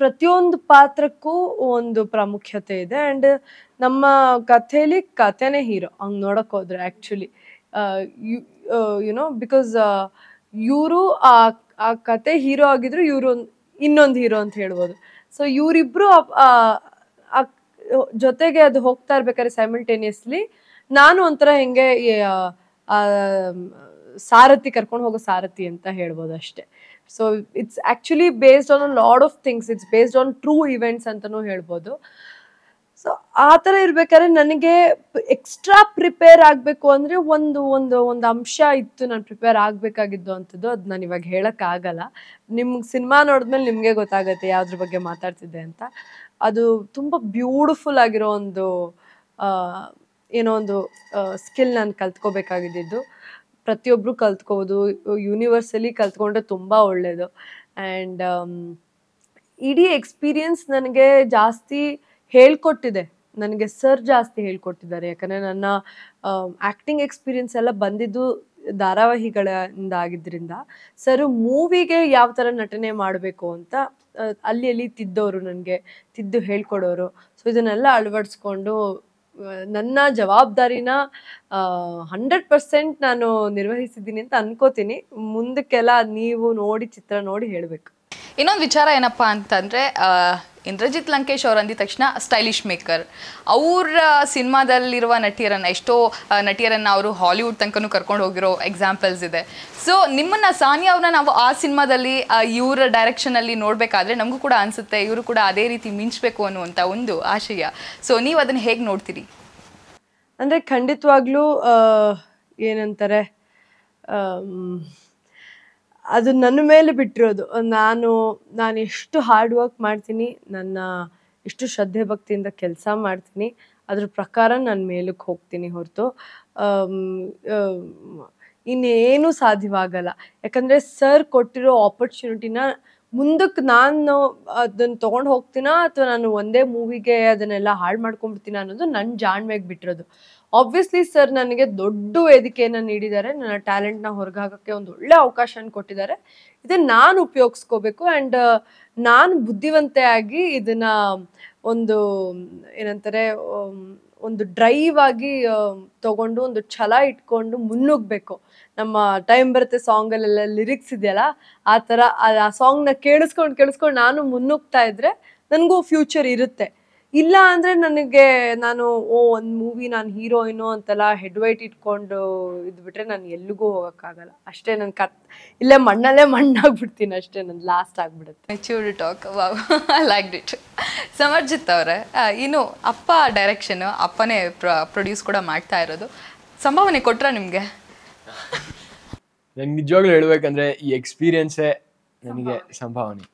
S2: ಪ್ರತಿಯೊಂದು ಪಾತ್ರಕ್ಕೂ ಒಂದು ಪ್ರಾಮುಖ್ಯತೆ ಇದೆ ಆ್ಯಂಡ್ ನಮ್ಮ ಕಥೆಯಲ್ಲಿ ಕಥೆನೇ ಹೀರೋ ಹಂಗೆ ನೋಡೋಕೆ ಹೋದ್ರೆ ಆ್ಯಕ್ಚುಲಿ ಯುನೋ ಬಿಕಾಸ್ ಇವರು ಆ ಆ ಕತೆ ಹೀರೋ ಆಗಿದ್ರು ಇವರು ಇನ್ನೊಂದು ಹೀರೋ ಅಂತ ಹೇಳ್ಬೋದು ಸೊ ಇವರಿಬ್ರು ಜೊತೆಗೆ ಅದು ಹೋಗ್ತಾ ಇರ್ಬೇಕಾದ್ರೆ ಸೈಮಲ್ಟೇನಿಯಸ್ಲಿ ನಾನು ಒಂಥರ ಹೆಂಗೆ ಸಾರಥಿ ಕರ್ಕೊಂಡು ಹೋಗೋ ಸಾರಥಿ ಅಂತ ಹೇಳ್ಬೋದು ಅಷ್ಟೇ so it's actually based on a lot of things it's based on true events ಅಂತಲೂ ಹೇಳ್ಬೋದು ಸೊ ಆ ಥರ ಇರ್ಬೇಕಾದ್ರೆ ನನಗೆ ಎಕ್ಸ್ಟ್ರಾ ಪ್ರಿಪೇರ್ ಆಗಬೇಕು ಅಂದರೆ ಒಂದು ಒಂದು ಒಂದು ಅಂಶ ಇತ್ತು ನಾನು ಪ್ರಿಪೇರ್ ಆಗಬೇಕಾಗಿದ್ದು ಅಂಥದ್ದು ಅದು ನಾನು ಇವಾಗ ಹೇಳೋಕ್ಕಾಗಲ್ಲ ನಿಮ್ಗೆ ಸಿನಿಮಾ ನೋಡಿದ್ಮೇಲೆ ನಿಮಗೆ ಗೊತ್ತಾಗುತ್ತೆ ಯಾವುದ್ರ ಬಗ್ಗೆ ಮಾತಾಡ್ತಿದ್ದೆ ಅಂತ ಅದು ತುಂಬ ಬ್ಯೂಟಿಫುಲ್ ಆಗಿರೋ ಒಂದು ಏನೋ ಒಂದು ಸ್ಕಿಲ್ ನಾನು ಕಲ್ತ್ಕೋಬೇಕಾಗಿದ್ದು ಪ್ರತಿಯೊಬ್ಬರು ಕಲ್ತ್ಕೋದು ಯೂನಿವರ್ಸಲಿ ಕಲ್ತ್ಕೊಂಡ್ರೆ ತುಂಬ ಒಳ್ಳೆಯದು ಆ್ಯಂಡ್ um, ಇಡೀ ಎಕ್ಸ್ಪೀರಿಯನ್ಸ್ ನನಗೆ ಜಾಸ್ತಿ ಹೇಳ್ಕೊಟ್ಟಿದೆ ನನಗೆ ಸರ್ ಜಾಸ್ತಿ ಹೇಳ್ಕೊಟ್ಟಿದ್ದಾರೆ ಯಾಕಂದರೆ ನನ್ನ ಆ್ಯಕ್ಟಿಂಗ್ ಎಕ್ಸ್ಪೀರಿಯನ್ಸ್ ಎಲ್ಲ ಬಂದಿದ್ದು ಧಾರಾವಾಹಿಗಳಿಂದ ಆಗಿದ್ದರಿಂದ ಸರ್ ಮೂವಿಗೆ ಯಾವ ಥರ ನಟನೆ ಮಾಡಬೇಕು ಅಂತ ಅಲ್ಲಿ ಅಲ್ಲಿ ತಿದ್ದೋರು ನನಗೆ ತಿದ್ದು ಹೇಳ್ಕೊಡೋರು ಸೊ ಇದನ್ನೆಲ್ಲ ಅಳವಡಿಸ್ಕೊಂಡು ನನ್ನ ಜವಾಬ್ದಾರಿನ ಹಂಡ್ರೆಡ್ ಪರ್ಸೆಂಟ್ ನಾನು
S1: ನಿರ್ವಹಿಸಿದ್ದೀನಿ ಅಂತ ಅನ್ಕೋತೀನಿ ಮುಂದಕ್ಕೆಲ್ಲ ನೀವು ನೋಡಿ ಚಿತ್ರ ನೋಡಿ ಹೇಳಬೇಕು ಇನ್ನೊಂದು ವಿಚಾರ ಏನಪ್ಪಾ ಅಂತಂದರೆ ಇಂದ್ರಜಿತ್ ಲಂಕೇಶ್ ಅವ್ರು ಅಂದಿದ ತಕ್ಷಣ ಸ್ಟೈಲಿಶ್ ಮೇಕರ್ ಅವರ ಸಿನಿಮಾದಲ್ಲಿರುವ ನಟಿಯರನ್ನು ಎಷ್ಟೋ ನಟಿಯರನ್ನು ಅವರು ಹಾಲಿವುಡ್ ತನಕನೂ ಕರ್ಕೊಂಡು ಹೋಗಿರೋ ಎಕ್ಸಾಂಪಲ್ಸ್ ಇದೆ ಸೊ ನಿಮ್ಮನ್ನು ಸಾನಿಯಾ ಅವ್ರನ್ನ ನಾವು ಆ ಸಿನಿಮಾದಲ್ಲಿ ಇವರ ಡೈರೆಕ್ಷನಲ್ಲಿ ನೋಡಬೇಕಾದ್ರೆ ನಮಗೂ ಕೂಡ ಅನಿಸುತ್ತೆ ಇವರು ಕೂಡ ಅದೇ ರೀತಿ ಮಿಂಚಬೇಕು ಅನ್ನುವಂಥ ಒಂದು ಆಶಯ ಸೊ ನೀವು ಅದನ್ನು ಹೇಗೆ ನೋಡ್ತೀರಿ
S2: ಅಂದರೆ ಖಂಡಿತವಾಗ್ಲೂ ಏನಂತಾರೆ ಅದು ನನ್ನ ಮೇಲೆ ಬಿಟ್ಟಿರೋದು ನಾನು ನಾನು ಎಷ್ಟು ಹಾರ್ಡ್ ವರ್ಕ್ ಮಾಡ್ತೀನಿ ನನ್ನ ಎಷ್ಟು ಶ್ರದ್ಧೆ ಭಕ್ತಿಯಿಂದ ಕೆಲಸ ಮಾಡ್ತೀನಿ ಅದ್ರ ಪ್ರಕಾರ ನಾನು ಮೇಲಕ್ಕೆ ಹೋಗ್ತೀನಿ ಹೊರತು ಇನ್ನೇನು ಸಾಧ್ಯವಾಗಲ್ಲ ಯಾಕಂದರೆ ಸರ್ ಕೊಟ್ಟಿರೋ ಆಪರ್ಚುನಿಟಿನ ಮುಂದಕ್ಕೆ ನಾನು ಅದನ್ನು ತೊಗೊಂಡು ಹೋಗ್ತೀನ ಅಥವಾ ನಾನು ಒಂದೇ ಮೂವಿಗೆ ಅದನ್ನೆಲ್ಲ ಹಾಳು ಮಾಡ್ಕೊಂಡ್ಬಿಡ್ತೀನ ಅನ್ನೋದು ನನ್ನ ಜಾಣ್ಮೆಗೆ ಬಿಟ್ಟಿರೋದು ಆಬ್ವಿಯಸ್ಲಿ ಸರ್ ನನಗೆ ದೊಡ್ಡ ವೇದಿಕೆಯನ್ನು ನೀಡಿದ್ದಾರೆ ನನ್ನ ಟ್ಯಾಲೆಂಟ್ನ ಹೊರಗಾಗೋಕ್ಕೆ ಒಂದು ಒಳ್ಳೆ ಅವಕಾಶನ ಕೊಟ್ಟಿದ್ದಾರೆ ಇದನ್ನು ನಾನು ಉಪಯೋಗಿಸ್ಕೋಬೇಕು ಆ್ಯಂಡ್ ನಾನು ಬುದ್ಧಿವಂತೆಯಾಗಿ ಇದನ್ನು ಒಂದು ಏನಂತಾರೆ ಒಂದು ಡ್ರೈವ್ ಆಗಿ ತಗೊಂಡು ಒಂದು ಛಲ ಇಟ್ಕೊಂಡು ಮುನ್ನುಗ್ಬೇಕು ನಮ್ಮ ಟೈಮ್ ಬರುತ್ತೆ ಸಾಂಗಲ್ಲೆಲ್ಲ ಲಿರಿಕ್ಸ್ ಇದೆಯಲ್ಲ ಆ ಥರ ಆ ಸಾಂಗ್ನ ಕೇಳಿಸ್ಕೊಂಡು ಕೇಳಿಸ್ಕೊಂಡು ನಾನು ಮುನ್ನುಗ್ತಾ ಇದ್ರೆ ನನಗೂ ಫ್ಯೂಚರ್ ಇರುತ್ತೆ ಇಲ್ಲ ಅಂದ್ರೆ ನನಗೆ ನಾನು ಓ ಒಂದು ಮೂವಿ ನಾನು ಹೀರೋಯಿನು ಅಂತೆಲ್ಲ ಹೆಡ್ ವೈಟ್ ಇಟ್ಕೊಂಡು ಇದ್ಬಿಟ್ರೆ ನಾನು ಎಲ್ಲಿಗೂ ಹೋಗೋಕ್ಕಾಗಲ್ಲ ಅಷ್ಟೇ ನಾನು ಕತ್ ಇಲ್ಲೇ ಮಣ್ಣಲ್ಲೇ ಮಣ್ಣಾಗ್ಬಿಡ್ತೀನಿ ಅಷ್ಟೇ ನನ್ನ ಲಾಸ್ಟ್ ಆಗಿಬಿಡುತ್ತೆ
S1: matured talk I like it Samarjit ಅವರೇ ಇನ್ನು ಅಪ್ಪ ಡೈರೆಕ್ಷನ್ ಅಪ್ಪನೇ ಪ್ರೊಡ್ಯೂಸ್ ಕೂಡ ಮಾಡ್ತಾ ಇರೋದು ಸಂಭಾವನೆ ಕೊಟ್ರ ನಿಮಗೆ
S3: ನಂಗೆ ನಿಜವಾಗ್ಲೂ ಹೇಳ್ಬೇಕಂದ್ರೆ ಈ ಎಕ್ಸ್ಪೀರಿಯನ್ಸೇ ನನಗೆ ಸಂಭಾವನೆ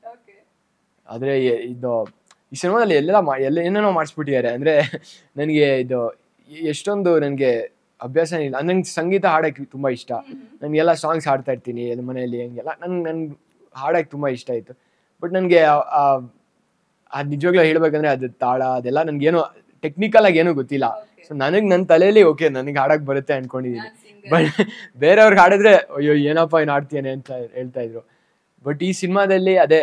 S3: ಆದರೆ ಇದು ಈ ಸಿನಿಮಾದಲ್ಲಿ ಎಲ್ಲೆಲ್ಲ ಮಾ ಎಲ್ಲ ಏನೇನೋ ಮಾಡಿಸ್ಬಿಟ್ಟಿದ್ದಾರೆ ಅಂದರೆ ನನಗೆ ಇದು ಎಷ್ಟೊಂದು ನನಗೆ ಅಭ್ಯಾಸ ಇಲ್ಲ ನಂಗೆ ಸಂಗೀತ ಹಾಡೋಕ್ಕೆ ತುಂಬ ಇಷ್ಟ ನನಗೆಲ್ಲ ಸಾಂಗ್ಸ್ ಹಾಡ್ತಾ ಇರ್ತೀನಿ ಎಲ್ಲ ಮನೆಯಲ್ಲಿ ಹಂಗೆಲ್ಲ ನಂಗೆ ನನ್ಗೆ ಹಾಡೋಕ್ಕೆ ತುಂಬ ಇಷ್ಟ ಆಯಿತು ಬಟ್ ನನಗೆ ಅದು ನಿಜವಾಗ್ಲೂ ಹೇಳಬೇಕಂದ್ರೆ ಅದು ತಾಳ ಅದೆಲ್ಲ ನನಗೇನು ಟೆಕ್ನಿಕಲ್ ಆಗಿ ಏನೂ ಗೊತ್ತಿಲ್ಲ ಸೊ ನನಗೆ ನನ್ನ ತಲೆಯಲ್ಲಿ ಓಕೆ ನನಗೆ ಹಾಡಕ್ಕೆ ಬರುತ್ತೆ ಅನ್ಕೊಂಡಿದ್ದೀನಿ ಬಟ್ ಬೇರೆಯವ್ರಿಗೆ ಹಾಡಿದ್ರೆ ಅಯ್ಯೋ ಏನಪ್ಪ ಏನು ಹಾಡ್ತೀನಿ ಅಂತ ಹೇಳ್ತಾ ಇದ್ರು ಬಟ್ ಈ ಸಿನಿಮಾದಲ್ಲಿ ಅದೇ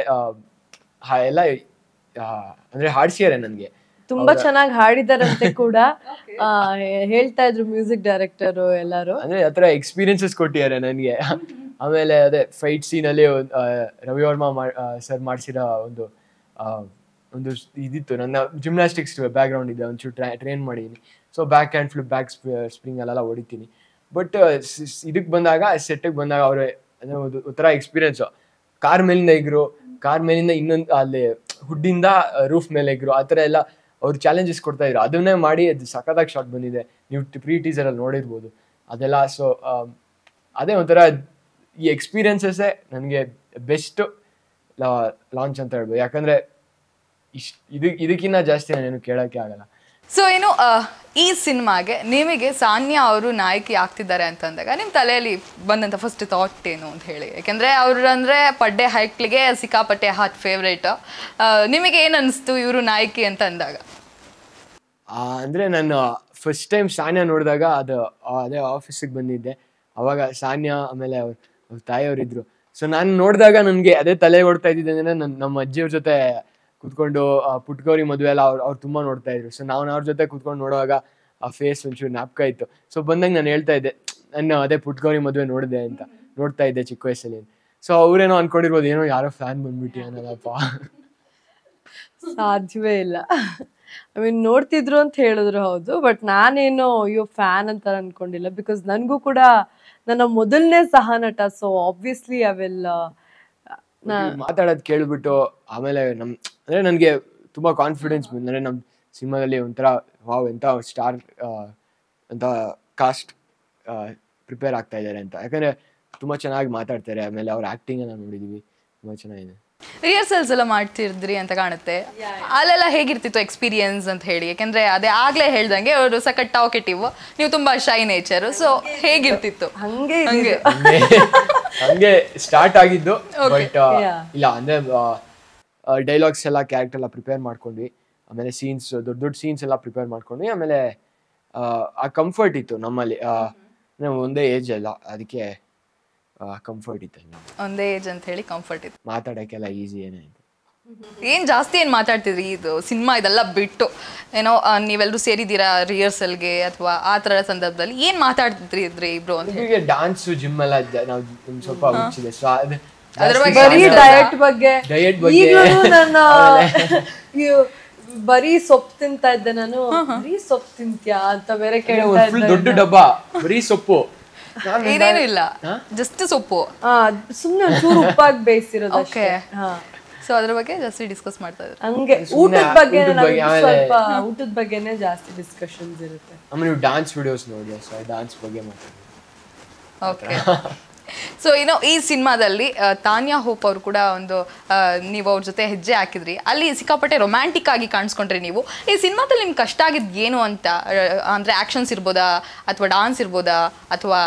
S3: ಎಲ್ಲ ಅಂದ್ರೆ ಹಾಡಿಸ್ಯಾರೆ ನನ್ಗೆ ತುಂಬಾ ಚೆನ್ನಾಗಿ
S2: ಹಾಡಿದಾರಂತೆ ಕೂಡ ಹೇಳ್ತಾ ಇದ್ರು ಮ್ಯೂಸಿಕ್ ಡೈರೆಕ್ಟರ್ ಎಲ್ಲಾರು
S3: ಅಂದ್ರೆ ಆತರ ಎಕ್ಸ್ಪೀರಿಯನ್ಸಸ್ ಕೊಟ್ಟಿದ್ದಾರೆ ನನ್ಗೆ ಆಮೇಲೆ ಅದೇ ಫೈಟ್ ಸೀನ್ ಅಲ್ಲಿ ರವಿ ವರ್ಮಾ ಸರ್ ಮಾಡಿಸಿರೋ ಒಂದು ಒಂದು ಇದಿತ್ತು ನನ್ನ ಜಿಮ್ನಾಸ್ಟಿಕ್ಸ್ ಬ್ಯಾಕ್ ಗ್ರೌಂಡ್ ಇದೆ ಒಂಚೂರು ಟ್ರೈನ್ ಮಾಡಿದೀನಿ so back hand flip back spring ಅಲ್ಲೆಲ್ಲ ಹೊಡಿತೀನಿ ಬಟ್ ಇದಕ್ಕೆ ಬಂದಾಗ ಸೆಟ್ಗೆ ಬಂದಾಗ ಅವ್ರ ಒಂಥರ ಎಕ್ಸ್ಪೀರಿಯನ್ಸು ಕಾರ್ ಮೇಲಿಂದ ಇಗ್ರು ಕಾರ್ ಮೇಲಿಂದ ಇನ್ನೊಂದು ಅಲ್ಲಿ ಹುಡ್ಡಿಂದ ರೂಫ್ ಮೇಲೆ ಎಗ್ರು ಆ ಥರ ಎಲ್ಲ ಅವ್ರು ಚಾಲೆಂಜಸ್ ಕೊಡ್ತಾ ಇದ್ರು ಅದನ್ನೇ ಮಾಡಿ ಅದು ಸಖತ್ತಾಗಿ ಶಾಟ್ ಬಂದಿದೆ ನೀವು ಪ್ರೀ ಟೀಸರಲ್ಲಿ ನೋಡಿರ್ಬೋದು ಅದೆಲ್ಲ ಸೊ ಅದೇ ಒಂಥರ ಈ ಎಕ್ಸ್ಪೀರಿಯನ್ಸಸ್ಸೇ ನನಗೆ ಬೆಸ್ಟ್ ಲಾಂಚ್ ಅಂತ ಹೇಳ್ಬೋದು ಯಾಕಂದರೆ ಇಷ್ಟು ಇದಕ್ಕಿಂತ ಜಾಸ್ತಿ ನಾನೇನು ಕೇಳೋಕ್ಕೆ ಆಗಲ್ಲ ಸೊ
S1: ಏನು uh, ಈ ಸಿನಿಮಾಗೆ ನಿಮಗೆ ಸಾನ್ಯಾ ಅವರು ನಾಯಕಿ ಆಗ್ತಿದ್ದಾರೆ ಅಂತ ಅಂದಾಗ ನಿಮ್ಮ ತಲೆಯಲ್ಲಿ ಬಂದಂಥ ಫಸ್ಟ್ ಥಾಟ್ ಏನು ಅಂತ ಹೇಳಿ ಯಾಕೆಂದರೆ ಅಂದರೆ ಪಡ್ಡೆ ಹೈಕ್ಲಿಗೆ ಸಿಕ್ಕಾಪಟ್ಟೆ ಹಾಟ್ ಫೇವ್ರೇಟ್ ನಿಮಗೆ ಏನು ಅನಿಸ್ತು ಇವರು ನಾಯಕಿ ಅಂತ ಅಂದಾಗ
S3: ಅಂದರೆ ನಾನು ಫಸ್ಟ್ ಟೈಮ್ ಸಾನ್ಯಾ ನೋಡಿದಾಗ ಅದು ಅದೇ ಆಫೀಸಿಗೆ ಬಂದಿದ್ದೆ ಅವಾಗ ಸಾನ್ಯಾ ಆಮೇಲೆ ಅವ್ರ ಅವ್ರ ತಾಯಿಯವರಿದ್ರು ಸೊ ನಾನು ನೋಡಿದಾಗ ನನಗೆ ಅದೇ ತಲೆ ಓಡ್ತಾ ಇದ್ದಿದ್ದೆ ಅಂದರೆ ನನ್ನ ನಮ್ಮ ಅಜ್ಜಿಯವ್ರ ಜೊತೆ ಕುತ್ಕೊಂಡು ಪುಟ್ಗೌರಿ ಎಲ್ಲ ಅವ್ರು ಅವ್ರು ತುಂಬಾ ನೋಡ್ತಾ ಇದ್ರು ಸೊ ನಾನು ಅವ್ರ ಜೊತೆ ಕುತ್ಕೊಂಡು ನೋಡುವಾಗ ಆ ಫೇಸ್ ಒಂಚೂರು ಜ್ಞಾಪಕ ಇತ್ತು ಸೊ ಬಂದಾಗ ನಾನು ಹೇಳ್ತಾ ಇದ್ದೆ ನಾನು ಅದೇ ಪುಟ್ಗೌರಿ ಮದುವೆ ನೋಡಿದೆ ಅಂತ ನೋಡ್ತಾ ಇದ್ದೆ ಚಿಕ್ಕ ವಯಸ್ಸಲ್ಲಿ ಸೊ ಅವ್ರೇನೋ ಅನ್ಕೊಂಡಿರ್ಬೋದು ಏನೋ ಯಾರೋ ಫ್ಯಾನ್ ಬಂದ್ಬಿಟ್ಟು ಅನ್ನೋದಪ್ಪ
S2: ಸಾಧ್ಯವೇ ಇಲ್ಲ ಐ ಮೀನ್ ನೋಡ್ತಿದ್ರು ಅಂತ ಹೇಳಿದ್ರು ಹೌದು ಬಟ್ ನಾನೇನು ಅಯ್ಯೋ ಫ್ಯಾನ್ ಅಂತ ಅನ್ಕೊಂಡಿಲ್ಲ ಬಿಕಾಸ್ ನನಗೂ ಕೂಡ ನನ್ನ ಮೊದಲನೇ ಸಹ ನಟ ಸೊ ಆಬ್ವಿಯಸ್ಲಿ ಅವೆಲ್ಲ
S3: ಮಾತಾಡೋದು ಕೇಳ್ಬಿಟ್ಟು ಆಮೇಲೆ ನಮ್ಮ ಅಂದರೆ ನನಗೆ ತುಂಬ ಕಾನ್ಫಿಡೆನ್ಸ್ ಅಂದರೆ ನಮ್ಮ ಸಿನಿಮಾದಲ್ಲಿ ಒಂಥರ ವಾವ್ ಎಂಥ ಸ್ಟಾರ್ ಅಂತ ಕಾಸ್ಟ್ ಪ್ರಿಪೇರ್ ಆಗ್ತಾ ಇದ್ದಾರೆ ಅಂತ ಯಾಕಂದರೆ ತುಂಬ ಚೆನ್ನಾಗಿ ಮಾತಾಡ್ತಾರೆ ಆಮೇಲೆ ಅವ್ರ ಎಲ್ಲ ನೋಡಿದೀವಿ ತುಂಬ ಚೆನ್ನಾಗಿದೆ
S1: ರಿಹರ್ಸಲ್ಸ್ ಎಲ್ಲ ಮಾಡ್ತಿದ್ರಿ ಅಂತ ಕಾಣುತ್ತೆ ಅಲ್ಲೆಲ್ಲ ಹೇಗಿರ್ತಿತ್ತು ಎಕ್ಸ್ಪೀರಿಯನ್ಸ್ ಅಂತ ಹೇಳಿ ಯಾಕಂದ್ರೆ ಅದೇ ಆಗ್ಲೇ ಹೇಳ್ದಂಗೆ ಅವರು ಸಖತ್ ಟಾಕೆಟಿವ್ ನೀವು ತುಂಬಾ ಶೈ ನೇಚರ್ ಸೊ ಹೇಗಿರ್ತಿತ್ತು ಹಂಗೆ
S3: ಹಂಗೆ ಸ್ಟಾರ್ಟ್ ಆಗಿದ್ದು ಬಟ್ ಇಲ್ಲ ಅಂದ್ರೆ ಡೈಲಾಗ್ಸ್ ಎಲ್ಲ ಕ್ಯಾರೆಕ್ಟರ್ ಎಲ್ಲ ಪ್ರಿಪೇರ್ ಮಾಡ್ಕೊಂಡ್ವಿ ಆಮೇಲೆ ಸೀನ್ಸ್ ದೊಡ್ಡ ದೊಡ್ಡ ಸೀನ್ಸ್ ಎಲ್ಲ ಪ್ರಿಪೇರ್ ಮಾಡ್ಕೊಂಡ್ವಿ ಆಮೇಲೆ ಆ ಕಂಫರ್ಟ್ ಇತ್ತು ನಮ್ಮಲ್ಲಿ ನಾವು ಒಂದೇ ಏಜ್ ಅಲ್ಲ ಅದಕ್ಕೆ ಕಂಫರ್ಟ್ ಇತ್ತು
S1: ಒಂದೇ ಏಜ್ ಅಂತ ಹೇಳಿ ಕಂಫರ್ಟ್ ಇತ್ತು
S3: ಮಾತಾಡೋಕ್ಕೆಲ್ಲ ಈಸಿ ಏನೇ ಇತ್ತು
S1: ಏನ್ ಜಾಸ್ತಿ ಏನ್ ಮಾತಾಡ್ತಿದ್ರಿ ಇದು ಸಿನಿಮಾ ಇದೆಲ್ಲ ಬಿಟ್ಟು ಏನೋ ನೀವೆಲ್ಲರೂ ಸೇರಿದ್ದೀರಾ ಗೆ ಅಥವಾ ಆ ತರ ಸಂದರ್ಭದಲ್ಲಿ ಏನ್ ಮಾತಾಡ್ತಿದ್ರಿ ಇದ್ರಿ ಇಬ್ರು
S3: ಡಾನ್ಸ್ ಜಿಮ್ ಎಲ್ಲ ನಾವು ಸ್ವಲ್ಪ ಸೊ ಬರೀ ಡಯಟ್ ಬಗ್ಗೆ ನನ್ನ
S2: ಬರೀ ಸೊಪ್ಪು ತಿಂತಾ ಇದ್ದೆ ನಾನು ಬರೀ ಸೊಪ್ಪು ತಿಂತ್ಯಾ ಅಂತ ಬೇರೆ ಕೇಳ್ತಾ ದೊಡ್ಡ
S3: ಡಬ್ಬ ಬರೀ ಸೊಪ್ಪು
S2: ಏನೇನು ಇಲ್ಲ ಜಸ್ಟ್ ಸೊಪ್ಪು ಸುಮ್ಮನೆ ಒಂಚೂರು ಉಪ್ಪಾಗಿ ಬೇಯಿಸಿರೋದು ಓಕೆ
S1: ಸೊ ಅದ್ರ ಬಗ್ಗೆ ಜಾಸ್ತಿ ಡಿಸ್ಕಸ್ ಮಾಡ್ತಾ ಇದ್ದಾರೆ ಹಂಗೆ ಊಟದ ಬಗ್ಗೆ ಸ್ವಲ್ಪ ಊಟದ ಬಗ್ಗೆನೇ ಜಾಸ್ತಿ ಡಿಸ್ಕಷನ್ಸ್ ಇರುತ್ತೆ
S3: ಆಮೇಲೆ ನೀವು ಡಾನ್ಸ್ ವಿಡಿಯೋಸ್ ನೋಡಿ ಸೊ ಡಾನ್ಸ್ ಬಗ್ಗೆ ಮಾತಾಡಿ
S1: ಓಕೆ ಸೊ ಏನೋ ಈ ಸಿನಿಮಾದಲ್ಲಿ ತಾನ್ಯಾ ಹೋಪ್ ಅವರು ಕೂಡ ಒಂದು ನೀವು ಅವ್ರ ಜೊತೆ ಹೆಜ್ಜೆ ಹಾಕಿದ್ರಿ ಅಲ್ಲಿ ಸಿಕ್ಕಾಪಟ್ಟೆ ರೊಮ್ಯಾಂಟಿಕ್ ಆಗಿ ಕಾಣಿಸ್ಕೊಂಡ್ರಿ ನೀವು ಈ ಸಿನಿಮಾದಲ್ಲಿ ನಿಮ್ಗೆ ಕಷ್ಟ ಆಗಿದ್ದು ಏನು ಅಂತ ಅಂದರೆ ಆ್ಯಕ್ಷನ್ಸ್ ಇರ್ಬೋದಾ ಅಥವಾ ಡಾನ್ಸ್ ಇರ್ಬೋದಾ ಅಥವಾ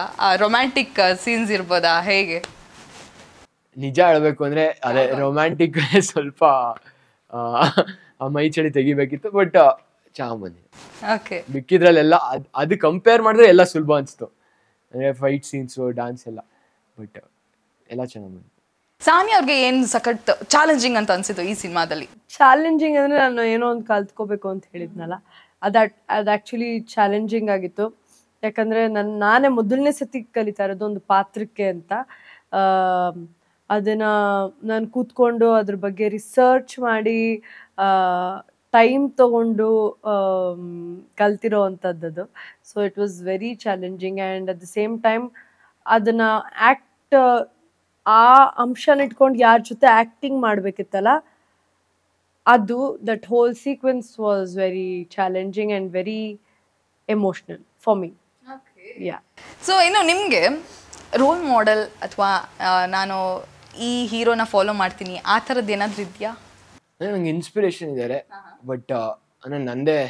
S1: ರೊಮ್ಯಾಂಟಿಕ್ ಸೀನ್ಸ್ ಇರ್ಬೋದಾ ಹೇಗೆ
S3: ನಿಜ ಹೇಳ್ಬೇಕು ಅಂದರೆ ಅದೇ ರೊಮ್ಯಾಂಟಿಕ್ ಸ್ವಲ್ಪ ಮೈ ಚಳಿ ತೆಗಿಬೇಕಿತ್ತು ಬಟ್ ಚಹಾ ಓಕೆ ಮಿಕ್ಕಿದ್ರಲ್ಲೆಲ್ಲ ಅದು ಕಂಪೇರ್ ಮಾಡಿದ್ರೆ ಎಲ್ಲ ಸುಲಭ ಅನಿಸ್ತು ಅಂದರೆ ಫೈಟ್ ಸೀನ್ಸು ಡಾನ್ಸ್ ಎಲ್ಲ ಬಟ್ ಎಲ್ಲ ಚೆನ್ನಾಗಿ
S1: ಸಾನಿ ಅವ್ರಿಗೆ ಏನು ಸಖತ್ ಚಾಲೆಂಜಿಂಗ್ ಅಂತ ಅನ್ಸಿತ್ತು ಈ ಸಿನಿಮಾದಲ್ಲಿ ಚಾಲೆಂಜಿಂಗ್ ಅಂದ್ರೆ ನಾನು ಏನೋ ಒಂದು ಕಲ್ತ್ಕೋಬೇಕು ಅಂತ ಹೇಳಿದ್ನಲ್ಲ ಅದು
S2: ಅದು ಆಕ್ಚುಲಿ ಚಾಲೆಂಜಿಂಗ್ ಆಗಿತ್ತು ಯಾಕಂದ್ರೆ ನನ್ನ ನಾನೇ ಮೊದಲನೇ ಸತಿ ಕಲಿತಾ ಇರೋದು ಒಂದು ಪಾತ್ರಕ್ಕೆ ಅಂತ ಅದನ್ನ ನಾನು ಕೂತ್ಕೊಂಡು ಅದ್ರ ಬಗ್ಗೆ ರಿಸರ್ಚ್ ಮಾಡಿ ಟೈಮ್ ತಗೊಂಡು ಕಲ್ತಿರೋ ಅಂಥದ್ದು so it was very challenging and at the same time ಅದನ್ನ ಆ್ಯಕ್ಟ್ ಬಟ್ uh, ಆ ಅಂಶನ ಇಟ್ಕೊಂಡು ಯಾರ ಜೊತೆ ಆ್ಯಕ್ಟಿಂಗ್ ಮಾಡಬೇಕಿತ್ತಲ್ಲ ಅದು that whole sequence was very challenging and very emotional for me
S1: yeah so ಇನ್ನು ನಿಮಗೆ ರೋಲ್ ಮಾಡೆಲ್ ಅಥವಾ ನಾನು ಈ ಹೀರೋನ ಫಾಲೋ ಮಾಡ್ತೀನಿ ಆ ಥರದ್ದು ಏನಾದರೂ ಇದೆಯಾ
S3: ನನಗೆ ಇನ್ಸ್ಪಿರೇಷನ್ ಇದ್ದಾರೆ ಬಟ್ ನಾನು ನಂದೇ